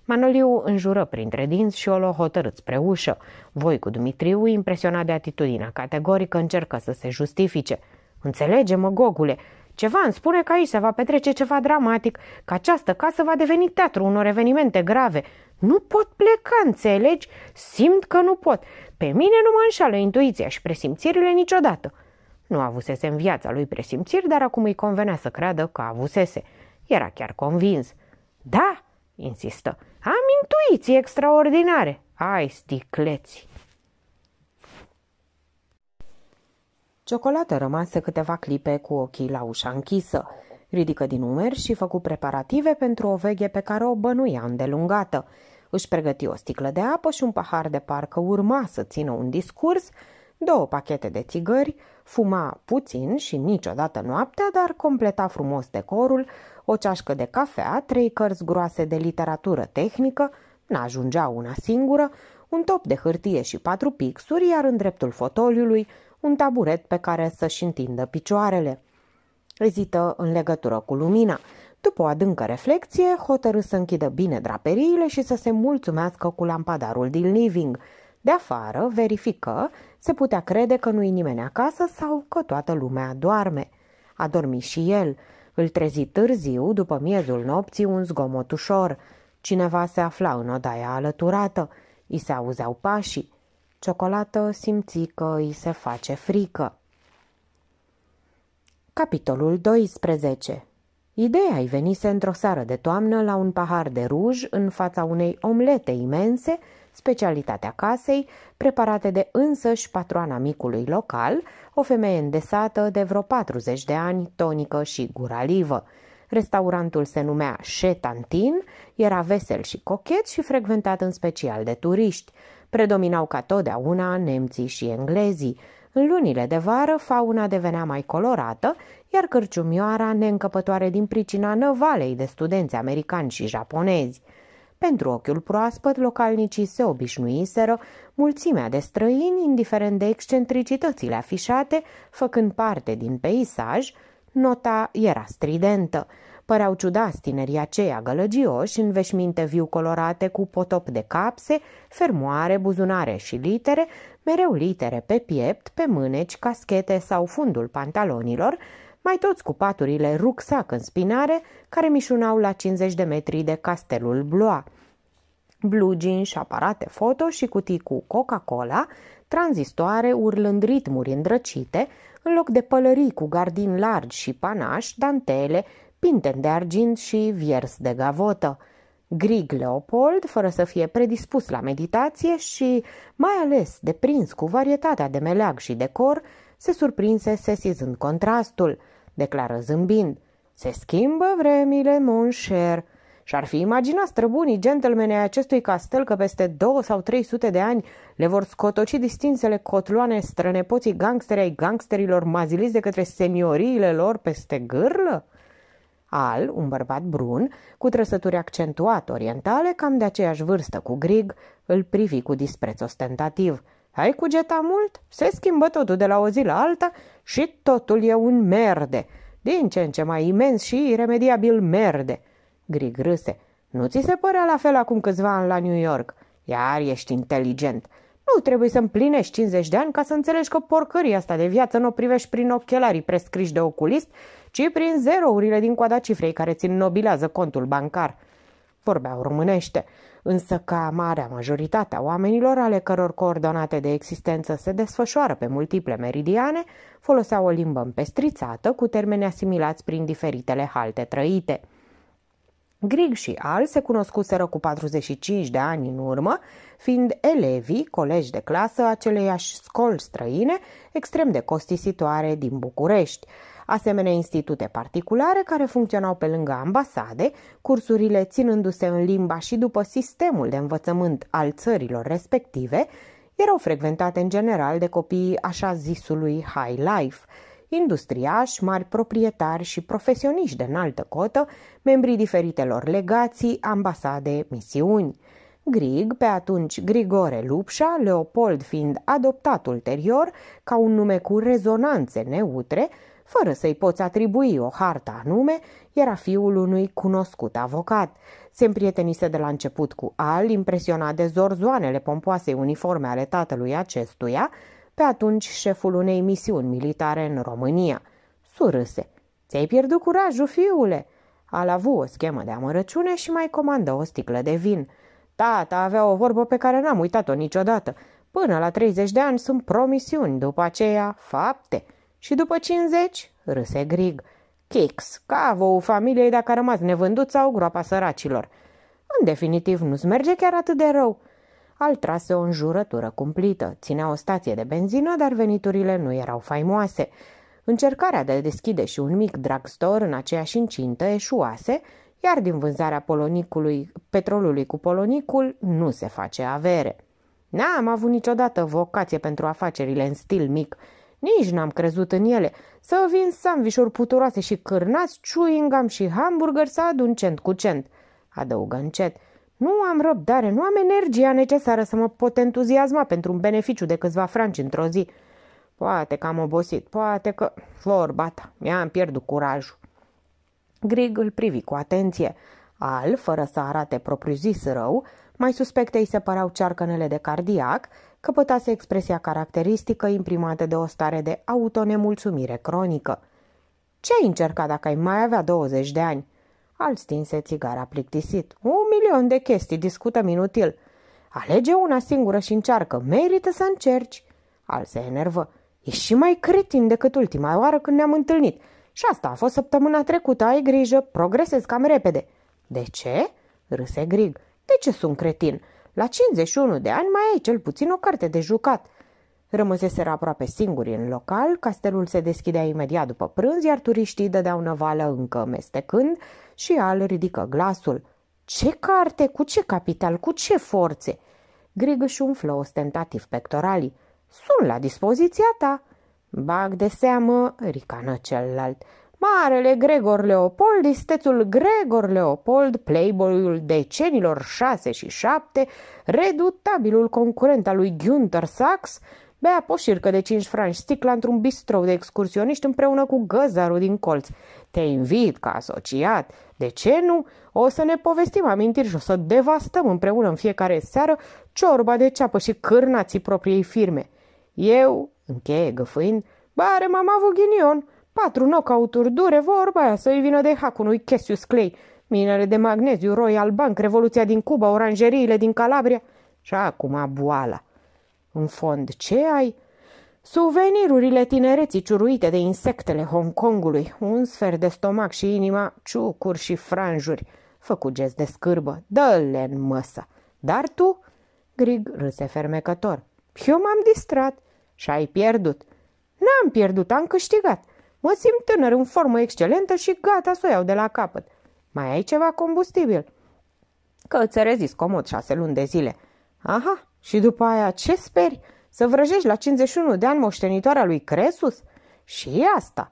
Manoliu înjură printre dinți și o luă hotărât spre ușă. Voi cu Dumitriu, impresionat de atitudinea categorică, încercă să se justifice. Înțelege-mă, Gogule, ceva îmi spune că aici se va petrece ceva dramatic, că această casă va deveni teatru unor evenimente grave. Nu pot pleca, înțelegi? Simt că nu pot. Pe mine nu mă înșală intuiția și presimțirile niciodată. Nu avusese în viața lui presimțiri, dar acum îi convenea să creadă că avusese. Era chiar convins. Da, insistă, am intuiții extraordinare. Ai, sticleți! Ciocolată rămase câteva clipe cu ochii la ușa închisă ridică din umeri și făcu preparative pentru o veche pe care o bănuia îndelungată. Își pregăti o sticlă de apă și un pahar de parcă urma să țină un discurs, două pachete de țigări, fuma puțin și niciodată noaptea, dar completa frumos decorul, o ceașcă de cafea, trei cărți groase de literatură tehnică, n-ajungea una singură, un top de hârtie și patru pixuri, iar în dreptul fotoliului un taburet pe care să-și întindă picioarele. Ezită în legătură cu lumina. După o adâncă reflexie, hotărâ să închidă bine draperiile și să se mulțumească cu lampadarul din living. De afară, verifică, se putea crede că nu-i nimeni acasă sau că toată lumea doarme. A dormit și el. Îl trezi târziu, după miezul nopții, un zgomot ușor. Cineva se afla în odaia alăturată. I se auzeau pașii. Ciocolată simți că îi se face frică. Capitolul 12 Ideea i venise într-o seară de toamnă la un pahar de ruj în fața unei omlete imense, specialitatea casei, preparate de însăși patroana micului local, o femeie îndesată de vreo 40 de ani, tonică și guralivă. Restaurantul se numea Șetantin, era vesel și cochet și frecventat în special de turiști. Predominau ca totdeauna nemții și englezii. În lunile de vară, fauna devenea mai colorată, iar cârciumioara, neîncăpătoare din pricina năvalei de studenți americani și japonezi. Pentru ochiul proaspăt, localnicii se obișnuiseră, mulțimea de străini, indiferent de excentricitățile afișate, făcând parte din peisaj, nota era stridentă. Păreau ciudați tinerii aceia gălăgioși, în veșminte viu colorate cu potop de capse, fermoare, buzunare și litere, mereu litere pe piept, pe mâneci, caschete sau fundul pantalonilor, mai toți cu paturile rucsac în spinare, care mișunau la 50 de metri de castelul Blois. Blue jeans, aparate foto și cutii cu Coca-Cola, tranzistoare urlând ritmuri îndrăcite, în loc de pălării cu gardini largi și panaș, dantele, pinten de argint și viers de gavotă – Grig Leopold, fără să fie predispus la meditație și, mai ales deprins cu varietatea de meleag și decor, se surprinse sesizând contrastul, declară zâmbind. Se schimbă vremile, mon cher. Și-ar fi imaginat străbunii gentlemenii acestui castel că peste două sau trei sute de ani le vor scotoci distințele cotloane strănepoții gangsteri ai gangsterilor maziliți de către senioriile lor peste gârlă? Al, un bărbat brun, cu trăsături accentuat orientale, cam de aceeași vârstă cu Grig, îl privi cu dispreț ostentativ. Ai cugeta mult? Se schimbă totul de la o zi la alta și totul e un merde. Din ce în ce mai imens și iremediabil merde. Grig râse. Nu ți se părea la fel acum câțiva ani la New York? Iar ești inteligent. Nu trebuie să împlinești 50 de ani ca să înțelegi că porcăria asta de viață nu o privești prin ochelarii prescriși de oculist, ci prin zerourile din coada cifrei care ți nobilează contul bancar. Vorbeau românește, însă ca marea majoritatea oamenilor ale căror coordonate de existență se desfășoară pe multiple meridiane, foloseau o limbă împestrițată cu termeni asimilați prin diferitele halte trăite – Grig și Al se cunoscuseră cu 45 de ani în urmă, fiind elevii, colegi de clasă aceleiași scoli străine, extrem de costisitoare din București, asemenea institute particulare care funcționau pe lângă ambasade, cursurile ținându-se în limba și după sistemul de învățământ al țărilor respective, erau frecventate în general de copiii așa zisului high life – industriași, mari proprietari și profesioniști de înaltă cotă, membrii diferitelor legații, ambasade, misiuni. Grig, pe atunci Grigore Lupșa, Leopold fiind adoptat ulterior ca un nume cu rezonanțe neutre, fără să-i poți atribui o harta anume, era fiul unui cunoscut avocat. Se împrietenise de la început cu Al, impresionat de zorzoanele pompoasei uniforme ale tatălui acestuia, pe atunci șeful unei misiuni militare în România. Surâse. Ți-ai pierdut curajul, fiule!" Al avut o schemă de amărăciune și mai comandă o sticlă de vin. Tata avea o vorbă pe care n-am uitat-o niciodată. Până la 30 de ani sunt promisiuni, după aceea fapte. Și după 50, râse grig. Chix, cavou familiei dacă a rămas nevândut sau groapa săracilor. În definitiv, nu-ți merge chiar atât de rău al trase o înjurătură cumplită. Ținea o stație de benzină, dar veniturile nu erau faimoase. Încercarea de a deschide și un mic drugstore în aceeași încintă eșuase, iar din vânzarea polonicului, petrolului cu polonicul nu se face avere. N-am avut niciodată vocație pentru afacerile în stil mic, nici n-am crezut în ele. Să vin sandvișuri puturoase și cârnați, chewing gum și hamburger să adun cent cu cent, adăugă încet. Nu am răbdare, nu am energia necesară să mă pot entuziasma pentru un beneficiu de câțiva franci într-o zi. Poate că am obosit, poate că... Vorba ta, mi-am pierdut curajul. Grig îl privi cu atenție. Al, fără să arate propriu-zis rău, mai suspecte îi păreau cearcănele de cardiac, căpătase expresia caracteristică imprimată de o stare de autonemulțumire cronică. Ce ai încercat dacă ai mai avea 20 de ani?" Al stinse țigara plictisit. Un milion de chestii discută inutil. Alege una singură și încearcă. Merită să încerci. Al se enervă. Ești și mai cretin decât ultima oară când ne-am întâlnit. Și asta a fost săptămâna trecută, ai grijă, progresez cam repede. De ce? Râse Grig. De ce sunt cretin? La 51 de ani mai ai cel puțin o carte de jucat. Rămăseseră aproape singuri în local, castelul se deschidea imediat după prânz, iar turiștii dădeau năvală încă mestecând, și Al ridică glasul. Ce carte? Cu ce capital? Cu ce forțe?" Grig își umflă ostentativ pectoralii. Sunt la dispoziția ta." Bag de seamă, ricană celălalt. Marele Gregor Leopold, istețul Gregor Leopold, playboyul decenilor șase și șapte, redutabilul concurent al lui Günther Sachs, Bea poșircă de cinci franci sticla într-un bistrou de excursioniști împreună cu găzarul din colț. Te invit ca asociat. De ce nu? O să ne povestim amintiri și o să devastăm împreună în fiecare seară ciorba de ceapă și cârnații propriei firme. Eu, încheie găfâind, bare m-am avut ghinion. Patru nocauturi dure, vorba aia să-i vină de hac unui Cassius Clay, minele de magneziu, Royal Bank, Revoluția din Cuba, oranjeriile din Calabria și acum boala. În fond, ce ai? Suvenirurile tinereții ciuruite de insectele Hong Kongului, un sfert de stomac și inima, ciucuri și franjuri, făcut gest de scârbă, dă-le în măsă. Dar tu? Grig râse fermecător. Eu m-am distrat și ai pierdut. N-am pierdut, am câștigat. Mă simt tânăr, în formă excelentă și gata să o iau de la capăt. Mai ai ceva combustibil? Că îți rezist comod șase luni de zile. Aha, și după aia ce speri? Să vrăjești la 51 de ani moștenitoarea lui Cresus? Și asta.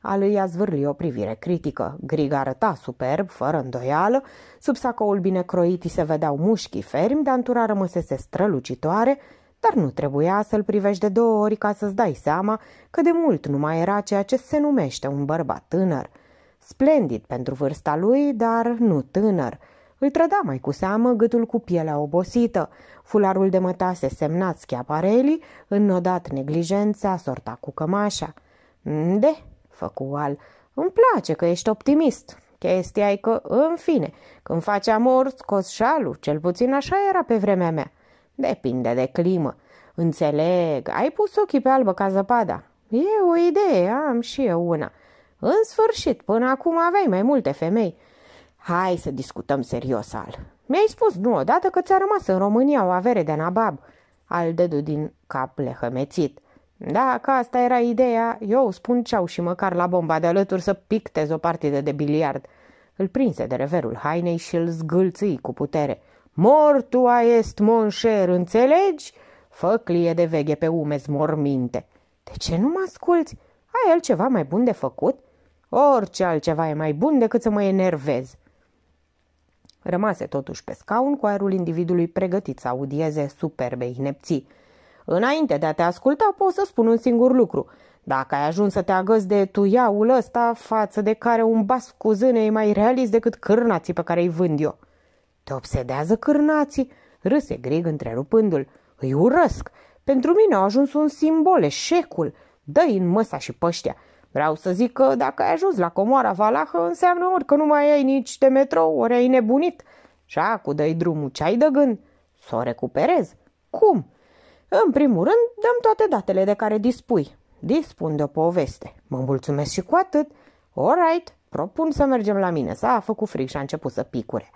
A lui a zvârli o privire critică. Grig arăta superb, fără îndoială, sub sacoul binecroit se vedeau mușchii fermi, dantura rămăsese strălucitoare, dar nu trebuia să-l privești de două ori ca să-ți dai seama că de mult nu mai era ceea ce se numește un bărbat tânăr. Splendid pentru vârsta lui, dar nu tânăr – îl trăda mai cu seamă gâtul cu pielea obosită. Fularul de mătase semnat schiaparelii, înnodat neglijența, sorta cu cămașa. De, făcu al, îmi place că ești optimist. Chestia e că, în fine, când faci amor, scos șalul, cel puțin așa era pe vremea mea. Depinde de climă. Înțeleg, ai pus ochii pe albă ca zăpada. E o idee, am și eu una. În sfârșit, până acum aveai mai multe femei. Hai să discutăm serios, Al. Mi-ai spus nu odată că ți-a rămas în România o avere de nabab. Al dădu din cap lehămețit. Da, că asta era ideea, eu spun ceau și măcar la bomba de alături să pictez o partidă de biliard. Îl prinse de reverul hainei și îl zgâlții cu putere. Mortua est monșer, înțelegi? clie de veche pe umezi morminte. De ce nu mă asculți? Ai altceva mai bun de făcut? Orice altceva e mai bun decât să mă enervez. Rămase totuși pe scaun cu aerul individului pregătit să audieze superbe inepții. Înainte de a te asculta, pot să spun un singur lucru. Dacă ai ajuns să te agăzi de tuiaul ăsta, față de care un bas cu zâne e mai realist decât cârnații pe care îi vând eu. Te obsedează cârnații? Râse Grig întrerupându-l. Îi urăsc. Pentru mine au ajuns un simbol, eșecul. Dă-i în măsa și păștea. Vreau să zic că dacă ai ajuns la comoara Valahă, înseamnă ori că nu mai ai nici de metrou, ori ai nebunit. Și cu dă drumul ce ai de gând. Să o recuperez. Cum? În primul rând, dăm toate datele de care dispui. Dispun de o poveste. Mă mulțumesc și cu atât. Alright, propun să mergem la mine. S-a făcut frig și a început să picure.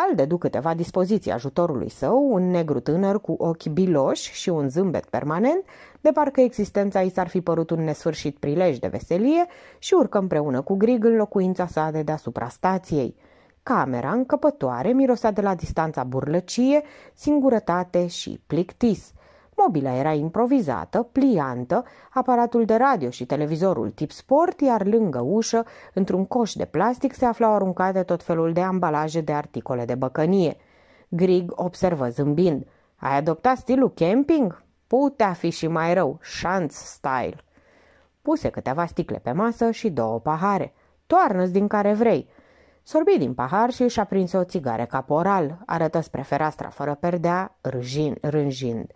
Al dădu câteva dispoziții ajutorului său, un negru tânăr cu ochi biloși și un zâmbet permanent, de parcă existența i s-ar fi părut un nesfârșit prilej de veselie și urcă împreună cu Grig în locuința sa de deasupra stației. Camera încăpătoare mirosea de la distanța burlăcie, singurătate și plictis. Mobila era improvizată, pliantă, aparatul de radio și televizorul tip sport, iar lângă ușă, într-un coș de plastic, se aflau aruncate tot felul de ambalaje de articole de băcănie. Grig observă zâmbind. Ai adoptat stilul camping? Putea fi și mai rău, șanț style. Puse câteva sticle pe masă și două pahare. toarnă din care vrei. Sorbi din pahar și își aprinse o țigară caporal, arătă spre fereastra fără perdea, râjind, rânjind.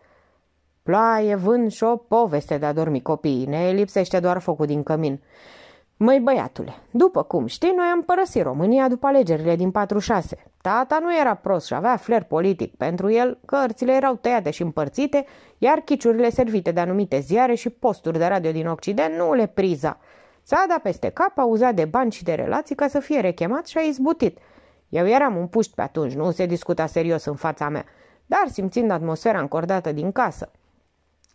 Ploaie, vânt și o poveste de a dormi copiii. Ne lipsește doar focul din cămin. Măi băiatule, după cum știi, noi am părăsit România după alegerile din 46. Tata nu era prost și avea fler politic. Pentru el, cărțile erau tăiate și împărțite, iar chiciurile servite de anumite ziare și posturi de radio din Occident nu le priza. S-a dat peste cap, uzat de bani și de relații ca să fie rechemat și a izbutit. Eu eram un puști pe atunci, nu se discuta serios în fața mea, dar simțind atmosfera încordată din casă,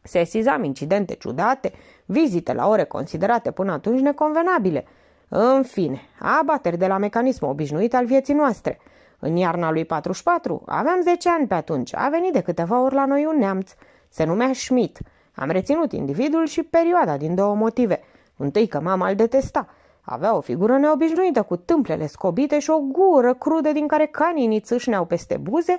Sesizam incidente ciudate, vizite la ore considerate până atunci neconvenabile. În fine, abateri de la mecanismul obișnuit al vieții noastre. În iarna lui 44, aveam 10 ani pe atunci, a venit de câteva ori la noi un neamț. Se numea Schmidt. Am reținut individul și perioada din două motive. Întâi că mama îl detesta. Avea o figură neobișnuită, cu tâmplele scobite și o gură crudă din care canii nițâșneau peste buze,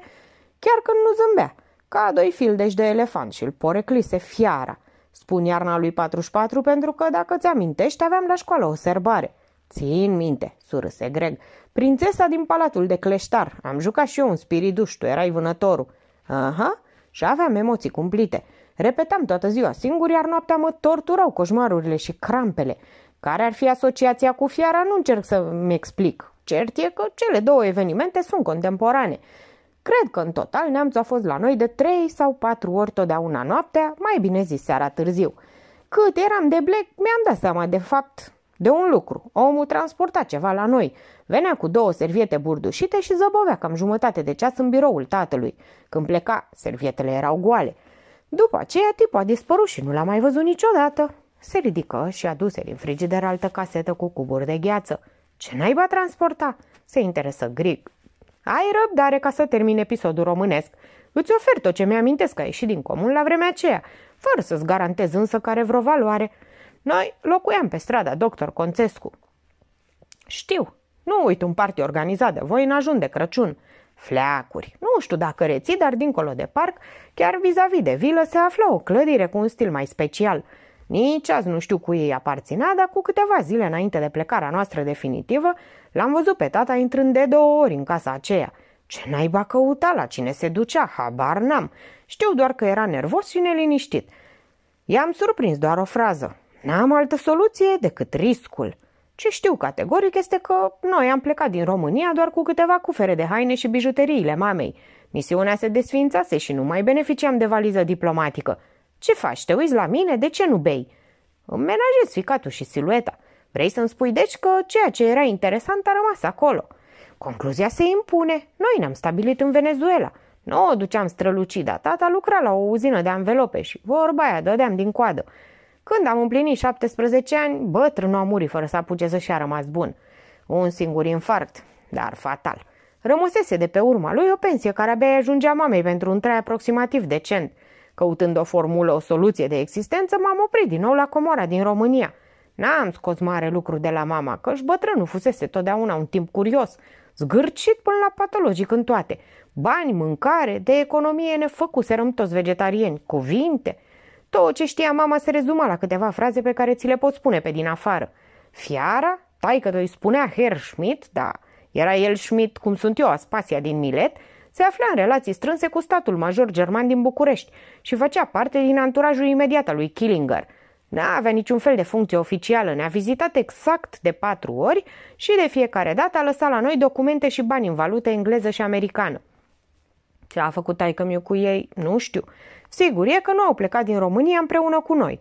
chiar când nu zâmbea. Ca doi fildeși de elefant și îl poreclise fiara. Spun iarna lui 44 pentru că, dacă ți-amintești, aveam la școală o serbare. Țin minte, surâse Greg. Prințesa din palatul de cleștar. Am jucat și eu un spiriduș, tu erai vânătorul. Aha, și aveam emoții cumplite. Repetam toată ziua singur, iar noaptea mă torturau coșmarurile și crampele. Care ar fi asociația cu fiara, nu încerc să-mi explic. Cert e că cele două evenimente sunt contemporane. Cred că în total neamțul a fost la noi de trei sau patru ori totdeauna noaptea, mai bine zis seara târziu. Cât eram de blec, mi-am dat seama de fapt de un lucru. Omul transporta ceva la noi. Venea cu două serviete burdușite și zăbovea cam jumătate de ceas în biroul tatălui. Când pleca, servietele erau goale. După aceea, tipul a dispărut și nu l-a mai văzut niciodată. Se ridică și dus din frigider altă casetă cu cuburi de gheață. Ce naiba transporta? Se interesă Grig. Ai răbdare ca să termin episodul românesc. Îți ofer tot ce mi-amintesc că ai ieșit din comun la vremea aceea, fără să-ți garantez însă care vreo valoare. Noi locuiam pe strada Doctor Concescu. Știu, nu uit un party organizat de voi în ajun de Crăciun. Fleacuri. Nu știu dacă reții, dar dincolo de parc, chiar vis-a-vis de vilă, se afla o clădire cu un stil mai special. Nici azi nu știu cu ei aparținea, dar cu câteva zile înainte de plecarea noastră definitivă, L-am văzut pe tata intrând de două ori în casa aceea. Ce naiba căuta, la cine se ducea, habar n-am. Știu doar că era nervos și neliniștit. I-am surprins doar o frază. N-am altă soluție decât riscul. Ce știu categoric este că noi am plecat din România doar cu câteva cufere de haine și bijuteriile mamei. Misiunea se desfințase și nu mai beneficiam de valiză diplomatică. Ce faci? Te uiți la mine? De ce nu bei?" Îmi menajez ficatul și silueta. Vrei să-mi spui deci că ceea ce era interesant a rămas acolo. Concluzia se impune. Noi ne-am stabilit în Venezuela. Nu o duceam strălucida. Tata lucra la o uzină de anvelope și vorba aia dădeam din coadă. Când am împlinit 17 ani, bătrânul a murit fără să apuce să-și a rămas bun. Un singur infarct, dar fatal. Rămusese de pe urma lui o pensie care abia ajungea mamei pentru un trai aproximativ decent. Căutând o formulă, o soluție de existență, m-am oprit din nou la comora din România – N-am scos mare lucru de la mama, căci bătrânul fusese totdeauna un timp curios, zgârcit până la patologic în toate. Bani, mâncare, de economie ne făcuserăm toți vegetarieni, cuvinte. Tot ce știa mama se rezuma la câteva fraze pe care ți le pot spune pe din afară. Fiara, taică îi spunea Herr Schmidt, da, era el Schmidt cum sunt eu, Aspasia din Milet, se afla în relații strânse cu statul major german din București și făcea parte din anturajul imediat al lui Killinger – N-avea niciun fel de funcție oficială, ne-a vizitat exact de patru ori și de fiecare dată a lăsat la noi documente și bani în valută engleză și americană. Ce a făcut taică cu ei, nu știu. Sigur e că nu au plecat din România împreună cu noi.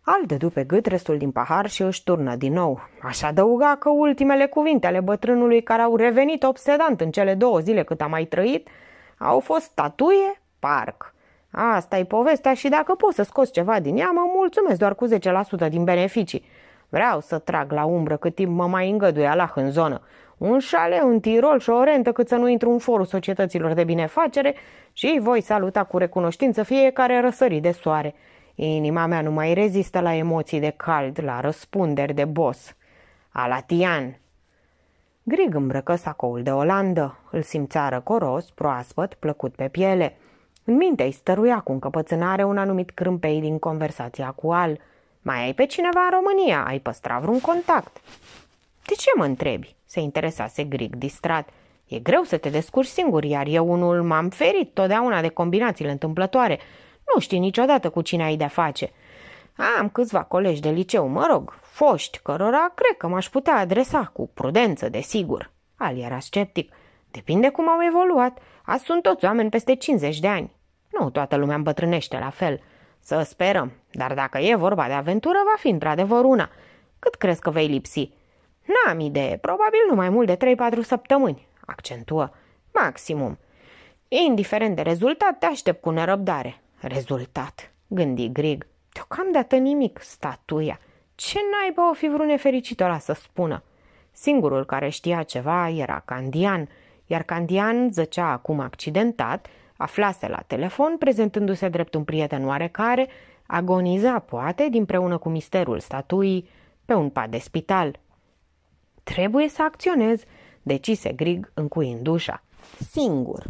Al dădu pe gât restul din pahar și își turnă din nou. Așa adăuga că ultimele cuvinte ale bătrânului care au revenit obsedant în cele două zile cât a mai trăit au fost tatuie, parc asta e povestea și dacă pot să scoți ceva din ea, mă mulțumesc doar cu 10% din beneficii. Vreau să trag la umbră cât timp mă mai îngăduie Allah în zonă. Un șale, un Tirol și o rentă cât să nu intru în forul societăților de binefacere și voi saluta cu recunoștință fiecare răsărit de soare. Inima mea nu mai rezistă la emoții de cald, la răspunderi de bos. Alatian! Grig îmbrăcă sacoul de Olandă, îl simțea răcoros, proaspăt, plăcut pe piele – în minte îi stăruia cu încăpățânare un anumit crâmpei din conversația cu Al. Mai ai pe cineva în România? Ai păstra vreun contact? De ce mă întrebi? Se interesase Grig distrat. E greu să te descurci singur, iar eu unul m-am ferit totdeauna de combinațiile întâmplătoare. Nu știi niciodată cu cine ai de-a face. Am câțiva colegi de liceu, mă rog, foști, cărora cred că m-aș putea adresa cu prudență, desigur. Al era sceptic. Depinde cum au evoluat. Azi sunt toți oameni peste 50 de ani. Nu, toată lumea îmbătrânește la fel. Să sperăm, dar dacă e vorba de aventură, va fi într-adevăr una. Cât crezi că vei lipsi? N-am idee, probabil nu mai mult de 3-4 săptămâni, accentuă. Maximum. Indiferent de rezultat, te aștept cu nerăbdare. Rezultat, gândi Grig. Deocamdată nimic, statuia. Ce naibă o fi vreun nefericit ăla să spună? Singurul care știa ceva era Candian, iar Candian zăcea acum accidentat Aflase la telefon, prezentându-se drept un prieten oarecare, agoniza, poate, dinpreună cu misterul statuii, pe un pat de spital. Trebuie să acționez, decise Grig, încuind ușa. Singur.